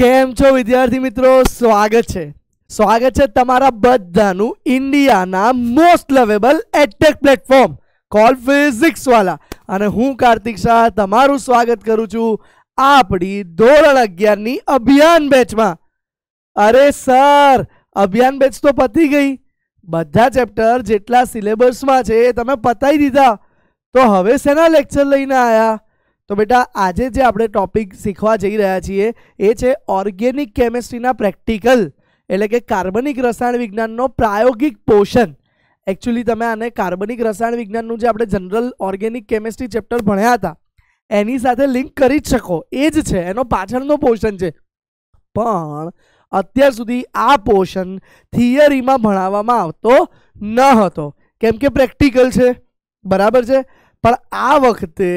કેમ છો વિદ્યાર્થી મિત્રો સ્વાગત છે સ્વાગત છે તમારા બધાનું ઇન્ડિયાના most lovable edtech platform called Physics Wallah અને હું કાર્તિક શાહ તમારું સ્વાગત કરું છું આપણી ધોરણ અગિયારની અભિયાન બેચમાં અરે સર અભિયાન બેચ તો પતી ગઈ બધા ચેપ્ટર જેટલા સિલેબસમાં છે એ તમે પતાવી દીધા તો હવે શેના લેક્ચર લઈને આવ્યા તો બેટા આજે જે આપણે ટોપિક શીખવા જઈ રહ્યા છીએ એ છે ઓર્ગેનિક કેમેસ્ટ્રીના પ્રેક્ટિકલ એટલે કે કાર્બનિક રસાયણ વિજ્ઞાનનો પ્રાયોગિક પોષણ એકચ્યુઅલી તમે આને કાર્બનિક રસાયણ વિજ્ઞાનનું જે આપણે જનરલ ઓર્ગેનિક કેમેસ્ટ્રી ચેપ્ટર ભણ્યા હતા એની સાથે લિંક કરી જ શકો એ જ છે એનો પાછળનો પોષણ છે પણ અત્યાર સુધી આ પોષણ થિયરીમાં ભણાવવામાં આવતો ન હતો કેમ કે પ્રેક્ટિકલ છે બરાબર છે પણ આ વખતે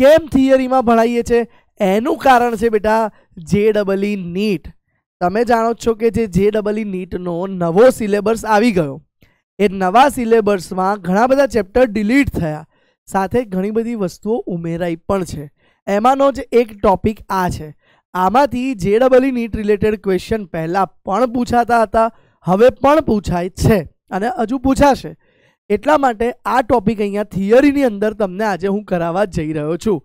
કેમ થિયરીમાં ભણાવીએ છીએ એનું કારણ છે બેટા જે ડબલઈ e e નીટ તમે જાણો છો કે જે જે ડબલઈ e નીટનો નવો સિલેબસ આવી ગયો એ નવા સિલેબસમાં ઘણા બધા ચેપ્ટર ડિલીટ થયા સાથે ઘણી બધી વસ્તુઓ ઉમેરાઈ પણ છે એમાંનો જ એક ટોપિક આ છે આમાંથી જે ડબલઈ નીટ રિલેટેડ ક્વેશ્ચન પહેલાં પણ પૂછાતા હતા હવે પણ પૂછાય છે અને હજુ પૂછાશે એટલા માટે આ ટોપિક અહીંયા થિયરીની અંદર તમને આજે હું કરાવવા જઈ રહ્યો છું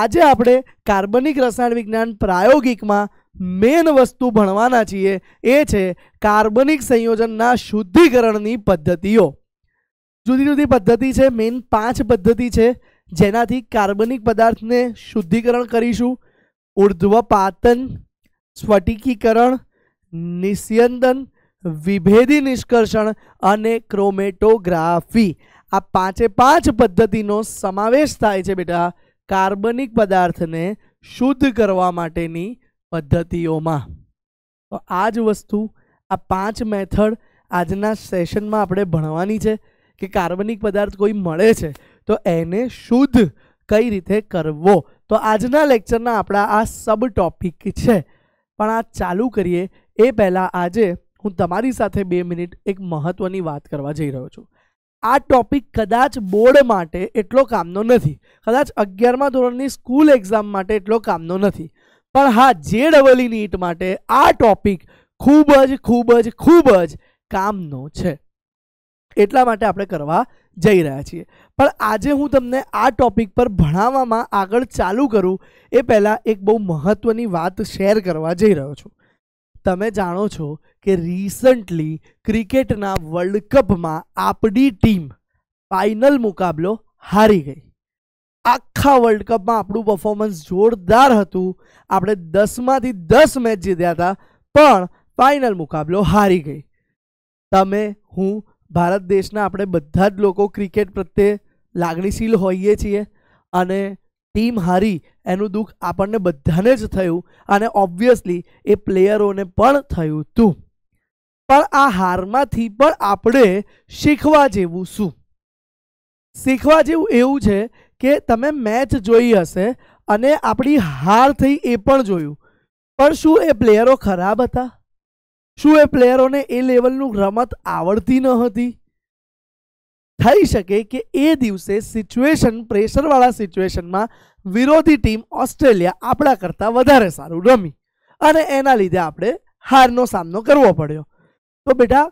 આજે આપણે કાર્બનિક રસાયણ વિજ્ઞાન પ્રાયોગિકમાં મેન વસ્તુ ભણવાના છીએ એ છે કાર્બનિક સંયોજનના શુદ્ધિકરણની પદ્ધતિઓ જુદી જુદી પદ્ધતિ છે મેઇન પાંચ પદ્ધતિ છે જેનાથી કાર્બનિક પદાર્થને શુદ્ધિકરણ કરીશું ઉર્ધ્વપાતન સ્ફટિકીકરણ નિસ્યંદન વિભેદી નિષ્કર્ષણ અને ક્રોમેટોગ્રાફી આ પાંચે પાંચ પદ્ધતિનો સમાવેશ થાય છે બેટા કાર્બનિક પદાર્થને શુદ્ધ કરવા માટેની પદ્ધતિઓમાં તો આ જ વસ્તુ આ પાંચ મેથડ આજના સેશનમાં આપણે ભણવાની છે કે કાર્બનિક પદાર્થ કોઈ મળે છે તો એને શુદ્ધ કઈ રીતે કરવો તો આજના લેક્ચરના આપણા આ સબ ટોપિક છે પણ આ ચાલુ કરીએ એ પહેલાં આજે હું તમારી સાથે બે મિનિટ એક મહત્ત્વની વાત કરવા જઈ રહ્યો છું આ ટોપિક કદાચ બોર્ડ માટે એટલો કામનો નથી કદાચ અગિયારમા ધોરણની સ્કૂલ એક્ઝામ માટે એટલો કામનો નથી પણ હા જે ડબલઈ નીટ માટે આ ટોપિક ખૂબ જ ખૂબ જ ખૂબ જ કામનો છે એટલા માટે આપણે કરવા જઈ રહ્યા છીએ પણ આજે હું તમને આ ટોપિક પર ભણાવવામાં આગળ ચાલુ કરું એ પહેલાં એક બહુ મહત્ત્વની વાત શેર કરવા જઈ રહ્યો છું તમે જાણો છો કે રિસન્ટલી ક્રિકેટના વર્લ્ડ કપમાં આપણી ટીમ ફાઇનલ મુકાબલો હારી ગઈ આખા વર્લ્ડ કપમાં આપણું પરફોર્મન્સ જોરદાર હતું આપણે દસમાંથી દસ મેચ જીત્યા હતા પણ ફાઇનલ મુકાબલો હારી ગઈ તમે હું ભારત દેશના આપણે બધા જ લોકો ક્રિકેટ પ્રત્યે લાગણીશીલ હોઈએ છીએ અને ટીમ હારી એનું દુઃખ આપણને બધાને જ થયું અને ઓબ્વિયસલી એ પ્લેયરોને પણ થયું હતું પણ આ હારમાંથી પણ આપણે શીખવા જેવું શું શીખવા જેવું એવું છે કે તમે મેચ જોઈ હશે અને આપણી હાર થઈ એ પણ જોયું પણ શું એ પ્લેયરો ખરાબ હતા શું એ પ્લેયરોને એ લેવલનું રમત આવડતી ન હતી થઈ શકે કે એ દિવસે સિચ્યુએશન પ્રેશરવાળા સિચ્યુએશનમાં વિરોધી ટીમ ઓસ્ટ્રેલિયા આપણા કરતાં વધારે સારું રમી અને એના લીધે આપણે હારનો સામનો કરવો પડ્યો તો બેટા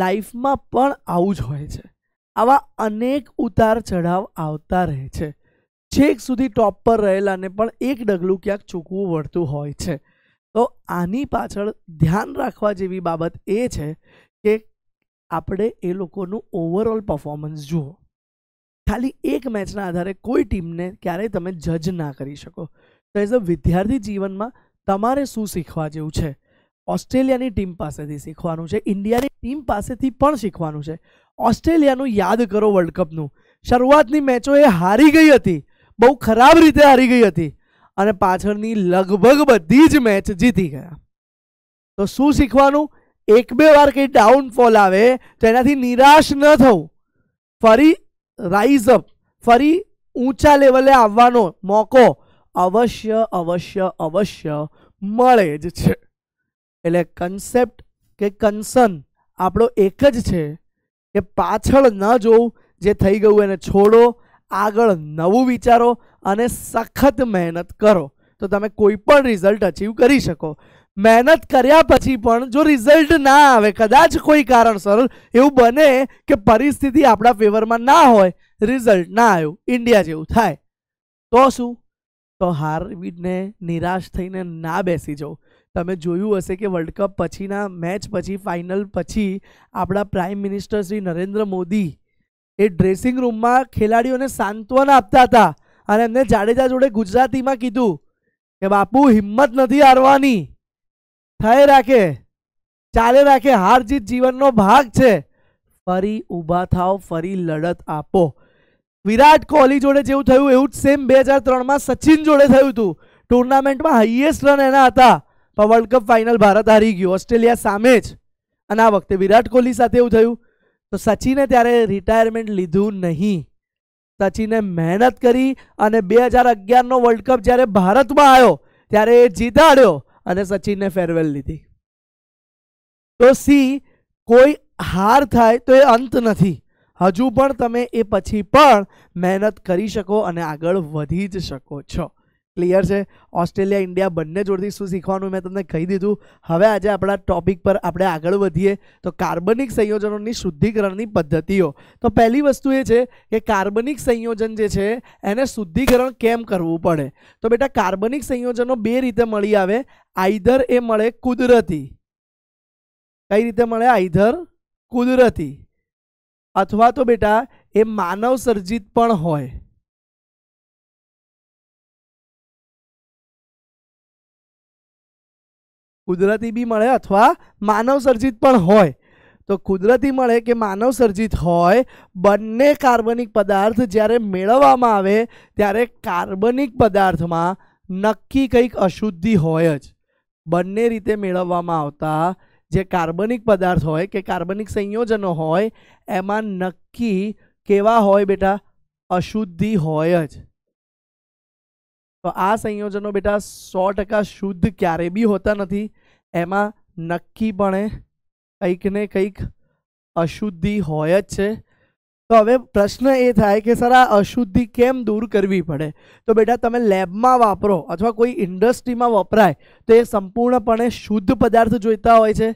લાઈફમાં પણ આવું જ હોય છે આવા અનેક ઉતાર ચઢાવ આવતા રહે છે છેક સુધી ટોપ પર રહેલાને પણ એક ડગલું ક્યાંક ચૂકવું વળતું હોય છે તો આની પાછળ ધ્યાન રાખવા જેવી બાબત એ છે કે આપણે એ લોકોનું ઓવરઓલ પરફોર્મન્સ જુઓ ખાલી એક મેચના આધારે કોઈ ટીમને ક્યારેય તમે જજ ના કરી શકો તો એઝ અ વિદ્યાર્થી જીવનમાં તમારે શું શીખવા જેવું છે ઓસ્ટ્રેલિયાની ટીમ પાસેથી શીખવાનું છે ઇન્ડિયાની ટીમ પાસેથી પણ શીખવાનું છે ઓસ્ટ્રેલિયાનું યાદ કરો વર્લ્ડ કપનું શરૂઆતની મેચો એ હારી ગઈ હતી બહુ ખરાબ રીતે હારી ગઈ હતી અને પાછળની લગભગ બધી જ મેચ જીતી ગયા તો શું શીખવાનું એક બે વાર કંઈ ડાઉનફોલ આવે તો એનાથી નિરાશ ન થવું ફરી રાઇઝ અપ ફરી ઊંચા લેવલે આવવાનો મોકો અવશ્ય અવશ્ય અવશ્ય મળે જ છે એટલે કન્સેપ્ટ કે કન્સર્ન આપણો એક જ છે કે પાછળ ન જોવું જે થઈ ગયું એને છોડો આગળ નવું વિચારો અને સખત મહેનત કરો તો તમે કોઈ પણ રિઝલ્ટ અચીવ કરી શકો મહેનત કર્યા પછી પણ જો રિઝલ્ટ ના આવે કદાચ કોઈ કારણસર એવું બને કે પરિસ્થિતિ આપણા ફેવરમાં ના હોય રિઝલ્ટ ના આવ્યું ઇન્ડિયા જેવું થાય તો શું તો હારવીને નિરાશ થઈને ના બેસી જવું તમે જોયું હશે કે વર્લ્ડ કપ પછીના મેચ પછી ફાઇનલ પછી આપણા પ્રાઇમ મિનિસ્ટર શ્રી નરેન્દ્ર મોદી એ ડ્રેસિંગ રૂમમાં ખેલાડીઓને સાંત્વન આપતા હતા અને એમને જાડેજા જોડે ગુજરાતીમાં કીધું કે બાપુ હિંમત નથી હારવાની થઈ રાખે ચાલે રાખે હાર જીત જીવનનો ભાગ છે ફરી ઊભા થાવ ફરી લડત આપો વિરાટ કોહલી જોડે જેવું થયું એવું જ સેમ બે હજાર ત્રણમાં સચિન જોડે થયું હતું ટુર્નામેન્ટમાં હાઈએસ્ટ રન એના હતા પણ વર્લ્ડ કપ ફાઇનલ ભારત હારી ગયું ઓસ્ટ્રેલિયા સામે જ અને આ વખતે વિરાટ કોહલી સાથે એવું થયું તો સચિને ત્યારે રિટાયરમેન્ટ લીધું નહીં સચિને મહેનત કરી અને બે હજાર અગિયારનો વર્લ્ડ કપ જ્યારે ભારતમાં આવ્યો ત્યારે એ જીતાડ્યો અને સચિને ફેરવેલ લીધી તો સી કોઈ હાર થાય તો એ અંત નથી હજુ પણ તમે એ પછી પણ મહેનત કરી શકો અને આગળ વધી જ શકો છો ક્લિયર છે ઓસ્ટ્રેલિયા ઇન્ડિયા બંને જોડથી શું શીખવાનું મેં તમને કહી દીધું હવે આજે આપણા ટોપિક પર આપણે આગળ વધીએ તો કાર્બનિક સંયોજનોની શુદ્ધિકરણની પદ્ધતિઓ તો પહેલી વસ્તુ એ છે કે કાર્બનિક સંયોજન જે છે એને શુદ્ધિકરણ કેમ કરવું પડે તો બેટા કાર્બનિક સંયોજનો બે રીતે મળી આવે આઈધર એ મળે કુદરતી કઈ રીતે મળે આઈધર કુદરતી અથવા તો બેટા એ માનવ સર્જિત પણ હોય કુદરતી બી મળે અથવા માનવસર્જિત પણ હોય તો કુદરતી મળે કે માનવસર્જિત હોય બંને કાર્બનિક પદાર્થ જ્યારે મેળવવામાં આવે ત્યારે કાર્બનિક પદાર્થમાં નક્કી કંઈક અશુદ્ધિ હોય જ બંને રીતે મેળવવામાં આવતા જે કાર્બનિક પદાર્થ હોય કે કાર્બનિક સંયોજનો હોય એમાં નક્કી કેવા હોય બેટા અશુદ્ધિ હોય જ તો આ સંયોજનો બેટા સો ટકા શુદ્ધ ક્યારે બી હોતા નથી એમાં નક્કીપણે કંઈક ને કંઈક અશુદ્ધિ હોય જ છે તો હવે પ્રશ્ન એ થાય કે સર આ અશુદ્ધિ કેમ દૂર કરવી પડે તો બેટા તમે લેબમાં વાપરો અથવા કોઈ ઇન્ડસ્ટ્રીમાં વપરાય તો એ સંપૂર્ણપણે શુદ્ધ પદાર્થ જોઈતા હોય છે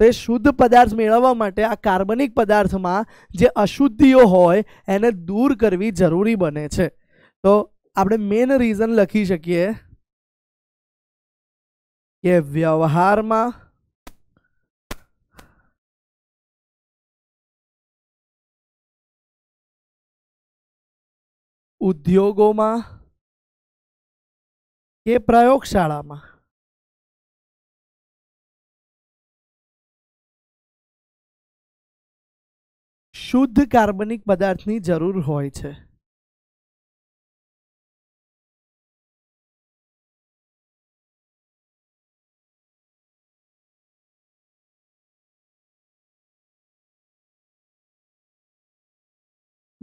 તો એ શુદ્ધ પદાર્થ મેળવવા માટે આ કાર્બનિક પદાર્થમાં જે અશુદ્ધિઓ હોય એને દૂર કરવી જરૂરી બને છે તો આપણે મેઇન રીઝન લખી શકીએ કે વ્યવહારમાં ઉદ્યોગોમાં કે પ્રયોગશાળામાં શુદ્ધ કાર્બનિક પદાર્થની જરૂર હોય છે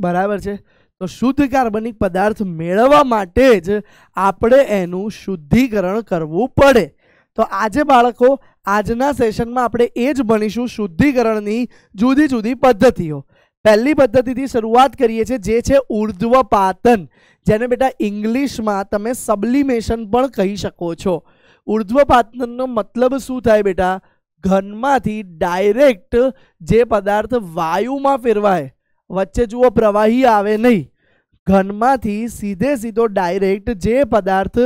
બરાબર છે તો શુદ્ધ કાર્બનિક પદાર્થ મેળવવા માટે જ આપણે એનું શુદ્ધિકરણ કરવું પડે તો આજે બાળકો આજના સેશનમાં આપણે એ જ ભણીશું શુદ્ધિકરણની જુદી જુદી પદ્ધતિઓ પહેલી પદ્ધતિથી શરૂઆત કરીએ છીએ જે છે ઉર્ધ્વ પાતન જેને બેટા ઇંગ્લિશમાં તમે સબલિમેશન પણ કહી શકો છો ઉર્ધ્વ પાતનનો મતલબ શું થાય બેટા ઘનમાંથી ડાયરેક્ટ જે પદાર્થ વાયુમાં ફેરવાય વચ્ચે જુઓ પ્રવાહી આવે નહીં ઘનમાંથી સીધે સીધો ડાયરેક્ટ જે પદાર્થ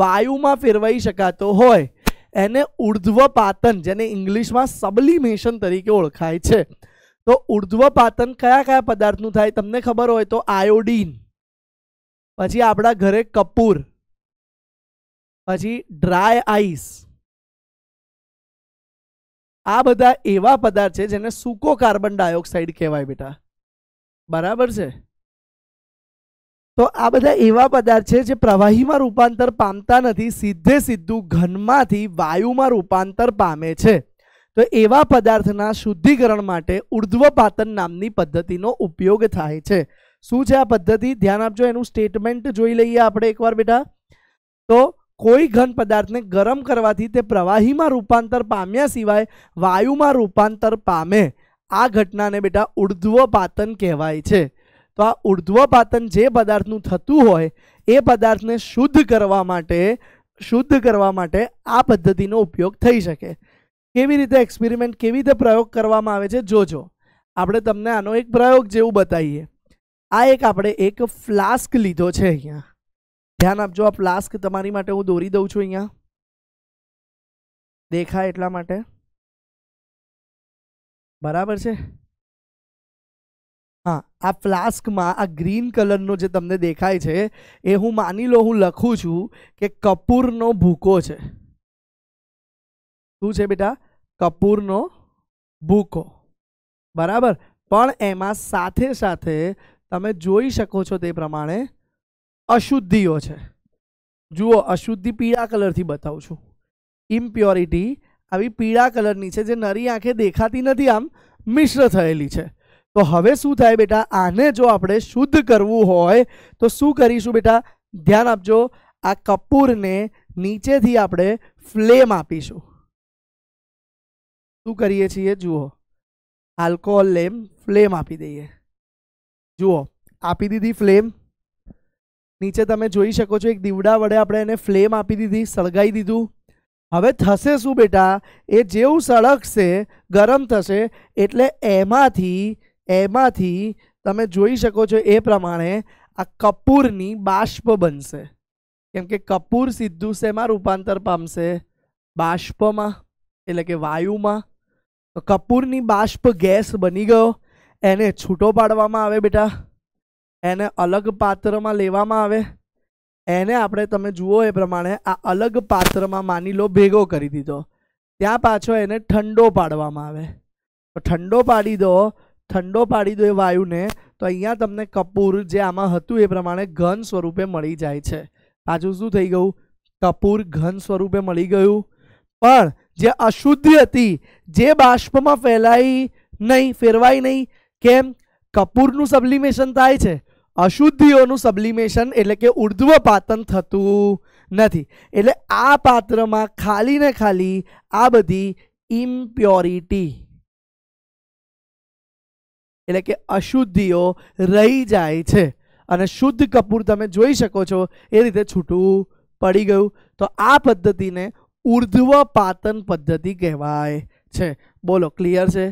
વાયુમાં ફેરવાઈ શકાતો હોય એને ઉર્ધ્વપાતન જેને ઇંગ્લિશમાં સબલિમેશન તરીકે ઓળખાય છે તો ઉર્ધ્વપાતન કયા કયા પદાર્થનું થાય તમને ખબર હોય તો આયોડીન પછી આપણા ઘરે કપૂર પછી ડ્રાય આઈસ આ બધા એવા પદાર્થ છે જેને સૂકો કાર્બન ડાયોક્સાઇડ કહેવાય બેટા બરાબર છે તો આ બધા એવા પદાર્થ છે જે પ્રવાહીમાં રૂપાંતર પામતા નથી સીધે સીધું ઘનમાંથી વાયુમાં રૂપાંતર પામે છે તો એવા પદાર્થના શુદ્ધિકરણ માટે ઉર્ધ્વપાતન નામની પદ્ધતિનો ઉપયોગ થાય છે શું છે આ પદ્ધતિ ધ્યાન આપજો એનું સ્ટેટમેન્ટ જોઈ લઈએ આપણે એકવાર બેટા તો કોઈ ઘન પદાર્થને ગરમ કરવાથી તે પ્રવાહીમાં રૂપાંતર પામ્યા સિવાય વાયુમાં રૂપાંતર પામે આ ઘટનાને બેટા ઉર્ધ્વ પાતન કહેવાય છે તો આ ઉર્ધ્વ પાતન જે પદાર્થનું થતું હોય એ પદાર્થને શુદ્ધ કરવા માટે શુદ્ધ કરવા માટે આ પદ્ધતિનો ઉપયોગ થઈ શકે કેવી રીતે એક્સપેરિમેન્ટ કેવી રીતે પ્રયોગ કરવામાં આવે છે જોજો આપણે તમને આનો એક પ્રયોગ જેવું બતાવીએ આ એક આપણે એક ફ્લાસ્ક લીધો છે અહીંયા ધ્યાન આપજો આ ફ્લાસ્ક તમારી માટે હું દોરી દઉં છું અહીંયા દેખાય એટલા માટે બરાબર છે હા આ ફ્લાસ્કમાં આ ગ્રીન કલરનો જે તમને દેખાય છે એ હું માની લો હું લખું છું કે કપૂરનો ભૂકો છે શું છે બેટા કપૂરનો ભૂકો બરાબર પણ એમાં સાથે સાથે તમે જોઈ શકો છો તે પ્રમાણે અશુદ્ધિઓ છે જુઓ અશુદ્ધિ પીળા કલરથી બતાવું છું ઇમ્પ્યોરિટી આવી પીળા કલરની છે જે નરી આંખે દેખાતી નથી આમ મિશ્ર થયેલી છે તો હવે શું થાય બેટા આને જો આપણે શુદ્ધ કરવું હોય તો શું કરીશું બેટા ધ્યાન આપજો આ કપૂરને નીચેથી આપણે ફ્લેમ આપીશું શું કરીએ છીએ જુઓ આલ્કોહોલ લેમ ફ્લેમ આપી દઈએ જુઓ આપી દીધી ફ્લેમ નીચે તમે જોઈ શકો છો એક દીવડા વડે આપણે એને ફ્લેમ આપી દીધી સળગાવી દીધું હવે થશે શું બેટા એ જેવું સળગશે ગરમ થશે એટલે એમાંથી એમાંથી તમે જોઈ શકો છો એ પ્રમાણે આ કપૂરની બાષ્પ બનશે કેમ કે કપૂર સીધું શેમાં રૂપાંતર પામશે બાષ્પમાં એટલે કે વાયુમાં તો કપૂરની બાષ્પ ગેસ બની ગયો એને છૂટો પાડવામાં આવે બેટા એને અલગ પાત્રમાં લેવામાં આવે એને આપણે તમે જુઓ એ પ્રમાણે આ અલગ પાત્રમાં માની લો ભેગો કરી દીધો ત્યાં પાછો એને ઠંડો પાડવામાં આવે તો ઠંડો પાડી દો ઠંડો પાડી દો એ વાયુને તો અહીંયા તમને કપૂર જે આમાં હતું એ પ્રમાણે ઘન સ્વરૂપે મળી જાય છે પાછું શું થઈ ગયું કપૂર ઘન સ્વરૂપે મળી ગયું પણ જે અશુદ્ધિ હતી જે બાષ્પમાં ફેલાઈ નહીં ફેરવાઈ નહીં કેમ કપૂરનું સબ્લિમેશન થાય છે અશુદ્ધિઓનું સબ્લિમેશન એટલે કે ઉર્ધ્વ પાતન થતું નથી એટલે આ પાત્રમાં ખાલી ને ખાલી આ બધી ઇમ્પ્યોરિટી એટલે કે અશુદ્ધિઓ રહી જાય છે અને શુદ્ધ કપૂર તમે જોઈ શકો છો એ રીતે છૂટું પડી ગયું તો આ પદ્ધતિને ઉર્ધ્વ પાતન પદ્ધતિ કહેવાય છે બોલો ક્લિયર છે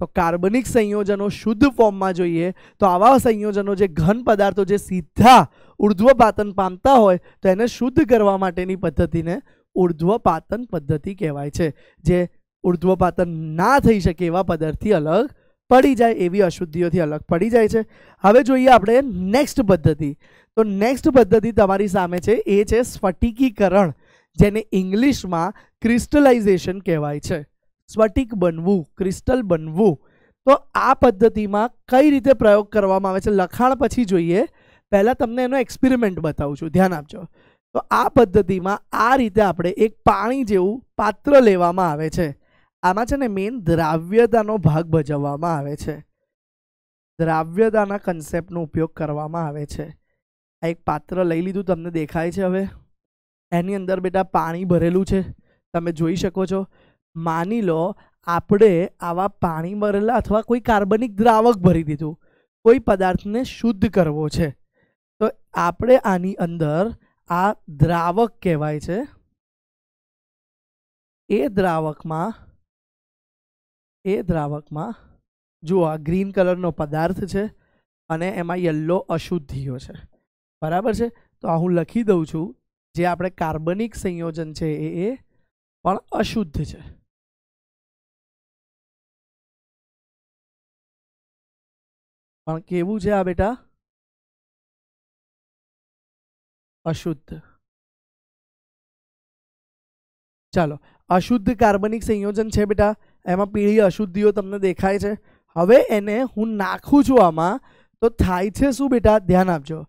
તો કાર્બનિક સંયોજનો શુદ્ધ ફોર્મમાં જોઈએ તો આવા સંયોજનો જે ઘન પદાર્થો જે સીધા ઉર્ધ્વપાતન પામતા હોય તો એને શુદ્ધ કરવા માટેની પદ્ધતિને ઉર્ધ્વપાતન પદ્ધતિ કહેવાય છે જે ઉર્ધ્વપાતન ના થઈ શકે એવા પદાર્થથી અલગ પડી જાય એવી અશુદ્ધિઓથી અલગ પડી જાય છે હવે જોઈએ આપણે નેક્સ્ટ પદ્ધતિ તો નેક્સ્ટ પદ્ધતિ તમારી સામે છે એ છે સ્ફટિકીકરણ જેને ઇંગ્લિશમાં ક્રિસ્ટલાઇઝેશન કહેવાય છે સ્ફટિક બનવું ક્રિસ્ટલ બનવું તો આ પદ્ધતિમાં કઈ રીતે પ્રયોગ કરવામાં આવે છે લખાણ પછી જોઈએ પહેલાં તમને એનો એક્સપેરિમેન્ટ બતાવું છું ધ્યાન આપજો તો આ પદ્ધતિમાં આ રીતે આપણે એક પાણી જેવું પાત્ર લેવામાં આવે છે આમાં છે ને મેઇન દ્રાવ્યતાનો ભાગ ભજવવામાં આવે છે દ્રાવ્યતાના કન્સેપ્ટનો ઉપયોગ કરવામાં આવે છે આ એક પાત્ર લઈ લીધું તમને દેખાય છે હવે એની અંદર બેટા પાણી ભરેલું છે તમે જોઈ શકો છો માની લો આપણે આવા પાણી ભરેલા અથવા કોઈ કાર્બનિક દ્રાવક ભરી દીધું કોઈ પદાર્થને શુદ્ધ કરવો છે તો આપણે આની અંદર આ દ્રાવક કહેવાય છે એ દ્રાવકમાં એ દ્રાવકમાં જુઓ આ ગ્રીન કલરનો પદાર્થ છે અને એમાં યલ્લો અશુદ્ધિઓ છે બરાબર છે તો આ હું લખી દઉં છું જે આપણે કાર્બનિક સંયોજન છે એ પણ અશુદ્ધ છે પણ કેવું છે આ બેટા અશુદ્ધ ચાલો અશુદ્ધ કાર્બનિક સંયોજન છે બેટા એમાં પીળી અશુદ્ધિઓ તમને દેખાય છે હવે એને હું નાખું છું આમાં તો થાય છે શું બેટા ધ્યાન આપજો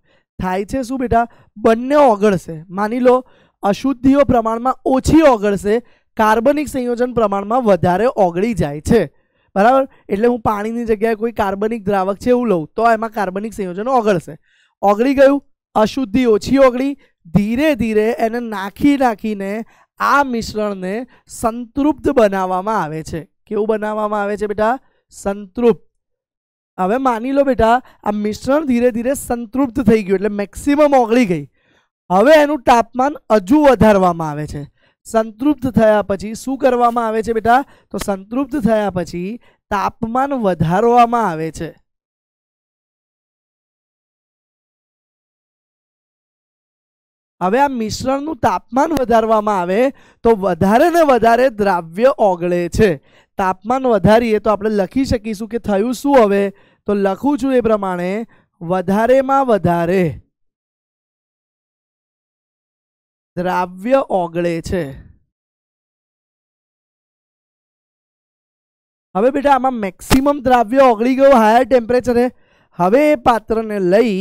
થાય છે શું બેટા બંને ઓગળશે માની લો અશુદ્ધિઓ પ્રમાણમાં ઓછી ઓગળશે કાર્બનિક સંયોજન પ્રમાણમાં વધારે ઓગળી જાય છે બરાબર એટલે હું પાણીની જગ્યાએ કોઈ કાર્બનિક દ્રાવક છે એવું લઉં તો એમાં કાર્બનિક સંયોજનો ઓગળશે ઓગળી ગયું અશુદ્ધિ ઓછી ઓગળી ધીરે ધીરે એને નાખી નાખીને આ મિશ્રણને સંતૃપ્ત બનાવવામાં આવે છે કેવું બનાવવામાં આવે છે બેટા સંતૃપ્ત હવે માની લો બેટા આ મિશ્રણ ધીરે ધીરે સંતૃપ્ત થઈ ગયું એટલે મેક્સિમમ ઓગળી ગઈ હવે એનું તાપમાન હજુ વધારવામાં આવે છે સંતૃપ્ત થયા પછી શું કરવામાં આવે છે બેટા તો સંતૃપ્ત થયા પછી તાપમાન વધારવામાં આવે છે હવે આ મિશ્રણનું તાપમાન વધારવામાં આવે તો વધારે ને વધારે દ્રાવ્ય ઓગળે છે તાપમાન વધારીએ તો આપણે લખી શકીશું કે થયું શું હવે તો લખું છું એ પ્રમાણે વધારેમાં વધારે દ્રાવ્ય ઓગળે છે હવે બેટા આમાં મેક્સિમમ દ્રાવ્ય ઓગળી ગયો હાયર ટેમ્પરેચરે હવે એ પાત્રને લઈ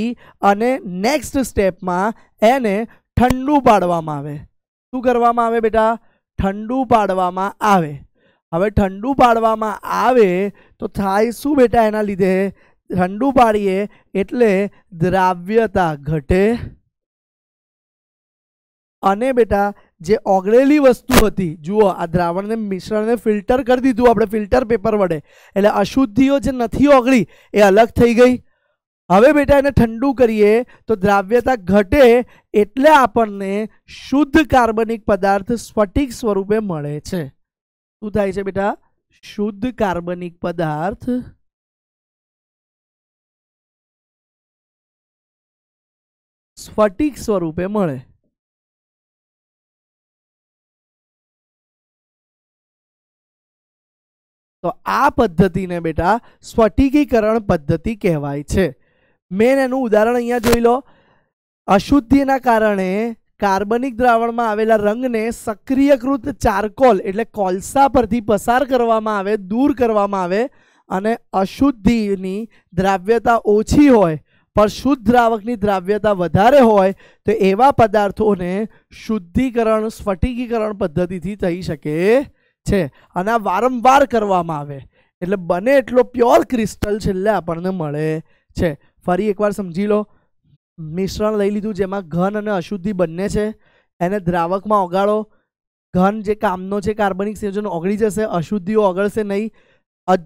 અને નેક્સ્ટ સ્ટેપમાં એને ઠંડુ પાડવામાં આવે શું કરવામાં આવે બેટા ઠંડુ પાડવામાં આવે હવે ઠંડુ પાડવામાં આવે તો થાય શું બેટા એના લીધે ઠંડુ પાડીએ એટલે દ્રાવ્યતા ઘટે અને બેટા જે ઓગળેલી વસ્તુ હતી જુઓ આ દ્રાવણને મિશ્રણને ફિલ્ટર કરી દીધું આપણે ફિલ્ટર પેપર વડે એટલે અશુદ્ધિઓ જે નથી ઓગળી એ અલગ થઈ ગઈ હવે બેટા એને ઠંડુ કરીએ તો દ્રાવ્યતા ઘટે એટલે આપણને શુદ્ધ કાર્બનિક પદાર્થ સ્ફટિક સ્વરૂપે મળે છે શું થાય છે બેટા શુદ્ધ કાર્બનિક પદાર્થ સ્ફટિક સ્વરૂપે મળે તો આ પદ્ધતિને બેટા સ્ફટિકીકરણ પદ્ધતિ કહેવાય છે મેન એનું ઉદાહરણ અહીંયા જોઈ લો અશુદ્ધિના કારણે કાર્બનિક દ્રાવણમાં આવેલા રંગને સક્રિયકૃત ચારકોલ એટલે કોલસા પરથી પસાર કરવામાં આવે દૂર કરવામાં આવે અને અશુદ્ધિની દ્રાવ્યતા ઓછી હોય પણ શુદ્ધ દ્રાવકની દ્રાવ્યતા વધારે હોય તો એવા પદાર્થોને શુદ્ધિકરણ સ્ફટિકીકરણ પદ્ધતિથી થઈ શકે છે અને આ વારંવાર કરવામાં આવે એટલે બને એટલો પ્યોર ક્રિસ્ટલ છેલ્લે આપણને મળે છે ફરી એકવાર સમજી લો મિશ્રણ લઈ લીધું જેમાં ઘન અને અશુદ્ધિ બંને છે એને દ્રાવકમાં ઓગાળો ઘન જે કામનો છે કાર્બનિક સંયોજન ઓગળી જશે અશુદ્ધિઓ ઓગળશે નહીં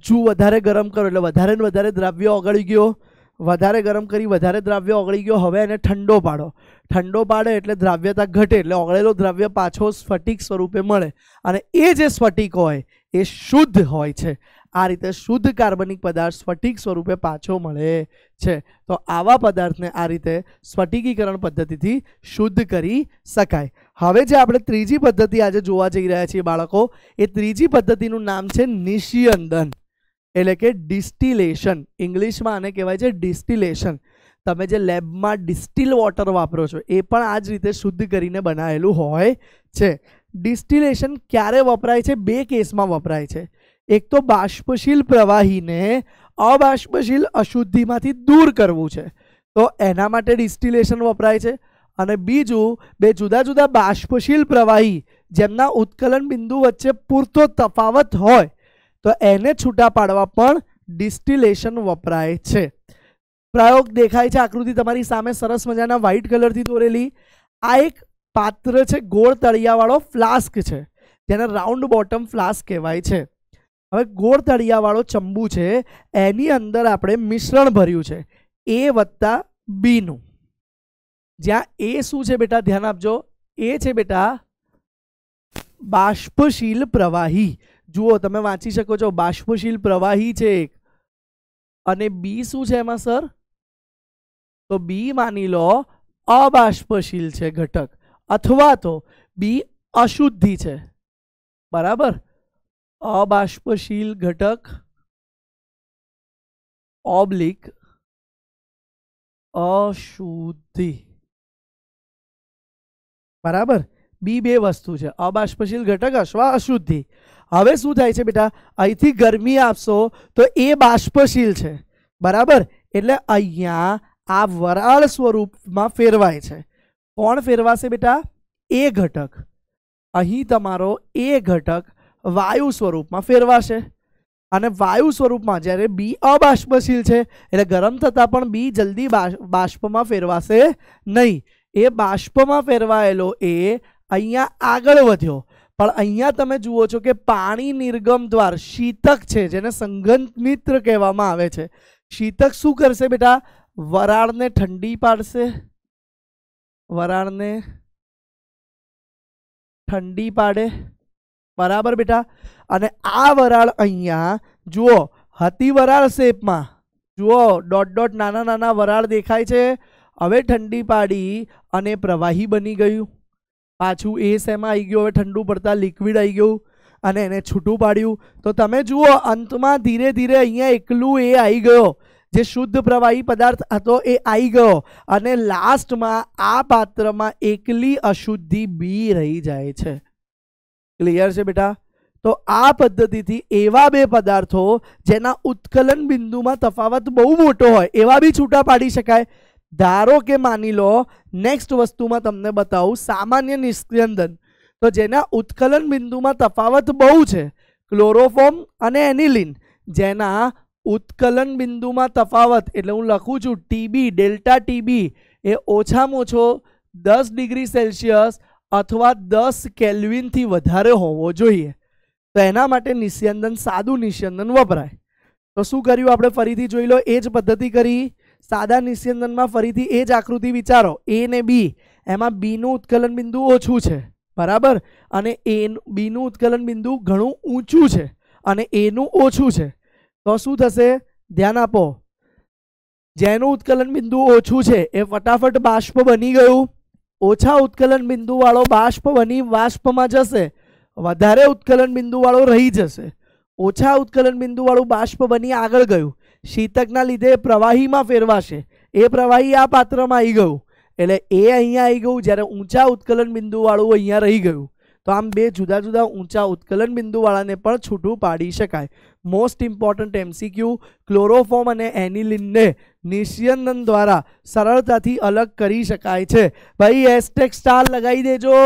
હજુ વધારે ગરમ કરો એટલે વધારે ને વધારે દ્રાવ્ય ઓગળી ગયો વધારે ગરમ કરી વધારે દ્રાવ્ય ઓગળી ગયો હવે એને ઠંડો પાડો ઠંડો પાડે એટલે દ્રાવ્યતા ઘટે એટલે ઓગળેલો દ્રાવ્ય પાછો સ્ફટિક સ્વરૂપે મળે અને એ જે સ્ફટિક હોય એ શુદ્ધ હોય છે આ રીતે શુદ્ધ કાર્બનિક પદાર્થ સ્ફટિક સ્વરૂપે પાછો મળે છે તો આવા પદાર્થને આ રીતે સ્ફટિકીકરણ પદ્ધતિથી શુદ્ધ કરી શકાય હવે જે આપણે ત્રીજી પદ્ધતિ આજે જોવા જઈ રહ્યા છીએ બાળકો એ ત્રીજી પદ્ધતિનું નામ છે નિશિયંદન એટલે કે ડિસ્ટિલેશન ઇંગ્લિશમાં આને કહેવાય છે ડિસ્ટિલેશન તમે જે લેબમાં ડિસ્ટિલ વોટર વાપરો છો એ પણ આ જ રીતે શુદ્ધ કરીને બનાવેલું હોય છે ડિસ્ટિલેશન ક્યારે વપરાય છે બે કેસમાં વપરાય છે એક તો બાષ્પશીલ પ્રવાહીને અબાષ્પશીલ અશુદ્ધિમાંથી દૂર કરવું છે તો એના માટે ડિસ્ટિલેશન વપરાય છે અને બીજું બે જુદા જુદા બાષ્પશીલ પ્રવાહી જેમના ઉત્કલન બિંદુ વચ્ચે પૂરતો તફાવત હોય તો એને છૂટા પાડવા પણ ડિસ્ટિલેશન વપરાય છે પ્રયોગ દેખાય છે આકૃતિ તમારી સામે સરસ મજાના વ્હાઇટ કલરથી દોરેલી આ એક પાત્ર છે ગોળ તળિયાવાળો ફ્લાસ્ક છે જેને રાઉન્ડ બોટમ ફ્લાસ્ક કહેવાય છે હવે ગોળ તળિયાવાળો ચંબુ છે એની અંદર આપણે મિશ્રણ ભર્યું છે એ વત્તા બીનું જ્યાં એ શું છે બેટા ધ્યાન આપજો એ છે બેટા બાષ્પશીલ પ્રવાહી જુઓ તમે વાંચી શકો છો બાષ્પશીલ પ્રવાહી છે એક અને બી શું છે એમાં સર તો બી માની લો અબાષ્પશીલ છે ઘટક અથવા તો બી અશુદ્ધિ છે બરાબર અબાષ્પશીલ ઘટક ઓબ્લિક અશુદ્ધિ બરાબર બી બે વસ્તુ છે અબાષ્પશીલ ઘટક અથવા અશુદ્ધિ હવે શું થાય છે બેટા અહીંથી ગરમી આપશો તો એ બાષ્પશીલ છે બરાબર એટલે અહીંયા આ વરાળ સ્વરૂપમાં ફેરવાય છે કોણ ફેરવાશે બેટા એ ઘટક અહીં તમારો એ ઘટક વાયુ સ્વરૂપમાં ફેરવાશે અને વાયુ સ્વરૂપમાં જ્યારે બી અબાષ્પશીલ છે એટલે ગરમ થતાં પણ બી જલ્દી બાષ્પમાં ફેરવાશે નહીં એ બાષ્પમાં ફેરવાયેલો એ અહીંયા આગળ વધ્યો પણ અહીંયા તમે જુઓ છો કે પાણી નિર્ગમ દ્વાર શીતક છે જેને સંગંત મિત્ર કહેવામાં આવે છે શીતક શું કરશે બેટા વરાળને ઠંડી પાડશે વરાળને ઠંડી પાડે બરાબર બેટા અને આ વરાળ અહીંયા જુઓ હતી વરાળ શેપમાં જુઓ ડોટ ડોટ નાના નાના વરાળ દેખાય છે હવે ઠંડી પાડી અને પ્રવાહી બની ગયું પાછું એ સેમાં આવી ગયું હવે ઠંડુ પડતા લિક્વિડ આવી ગયું અને એને છૂટું પાડ્યું તો તમે જુઓ અંતમાં ધીરે ધીરે અહીંયા એકલું એ આવી ગયો જે શુદ્ધ પ્રવાહી પદાર્થ હતો એ આવી ગયો અને લાસ્ટમાં આ પાત્રમાં એકલી અશુદ્ધિ બી રહી જાય છે ક્લિયર છે બેટા તો આ પદ્ધતિથી એવા બે પદાર્થો જેના ઉત્કલન બિંદુમાં તફાવત બહુ મોટો હોય એવા બી છૂટા પાડી શકાય ધારો કે માની લો નેક્સ્ટ વસ્તુમાં તમને બતાવું સામાન્ય નિસ્કંદન તો જેના ઉત્કલન બિંદુમાં તફાવત બહુ છે ક્લોરોફોર્મ અને એનિલિન જેના ઉત્કલન બિંદુમાં તફાવત એટલે હું લખું છું ટીબી ડેલ્ટા ટીબી એ ઓછામાં ઓછો દસ ડિગ્રી સેલ્સિયસ અથવા દસ કેલ્વિનથી વધારે હોવો જોઈએ તો એના માટે નિસ્યંદન સાદું નિસ્યંદન વપરાય તો શું કર્યું આપણે ફરીથી જોઈ લો એ જ પદ્ધતિ કરી સાદા નિસ્યંદનમાં ફરીથી એ જ આકૃતિ વિચારો એ ને બી એમાં બીનું ઉત્કલન બિંદુ ઓછું છે બરાબર અને એ બીનું ઉત્કલન બિંદુ ઘણું ઊંચું છે અને એનું ઓછું છે તો શું થશે ધ્યાન આપો જેનું ઉત્કલન બિંદુ ઓછું છે એ ફટાફટ બાષ્પ બની ગયું ઓછા ઉત્કલન બિંદુવાળો બાષ્પ બની બાષ્પમાં જશે વધારે ઉત્કલન બિંદુવાળો રહી જશે ઓછા ઉત્કલન બિંદુવાળું બાષ્પ બની આગળ ગયું શીતકના લીધે પ્રવાહીમાં ફેરવાશે એ પ્રવાહી આ પાત્રમાં આવી ગયું એટલે એ અહીંયા આવી ગયું જ્યારે ઊંચા ઉત્કલન બિંદુવાળું અહીંયા રહી ગયું તો આમ બે જુદા જુદા ઊંચા ઉત્કલન બિંદુવાળાને પણ છૂટું પાડી શકાય મોસ્ટ ઇમ્પોર્ટન્ટ એમસીક્યુ ક્લોરોફોર્મ અને એનિલિનને નિશ્યંદન દ્વારા સરળતાથી અલગ કરી શકાય છે ભાઈ એસટેક સ્ટાર લગાવી દેજો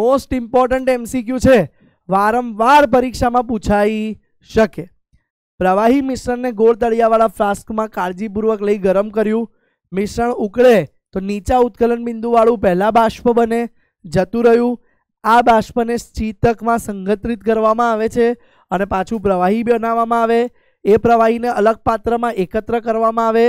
મોસ્ટ ઇમ્પોર્ટન્ટ એમસીક્યુ છે વારંવાર પરીક્ષામાં પૂછાઈ શકે પ્રવાહી મિશ્રણને ગોળ તળિયાવાળા ફ્લાસ્કમાં કાળજીપૂર્વક લઈ ગરમ કર્યું મિશ્રણ ઉકળે તો નીચા ઉત્કલન બિંદુવાળું પહેલાં બાષ્પ બને જતું રહ્યું આ બાષ્પને શીતકમાં સંગત્રિત કરવામાં આવે છે અને પાછું પ્રવાહી બનાવવામાં આવે એ પ્રવાહીને અલગ પાત્રમાં એકત્ર કરવામાં આવે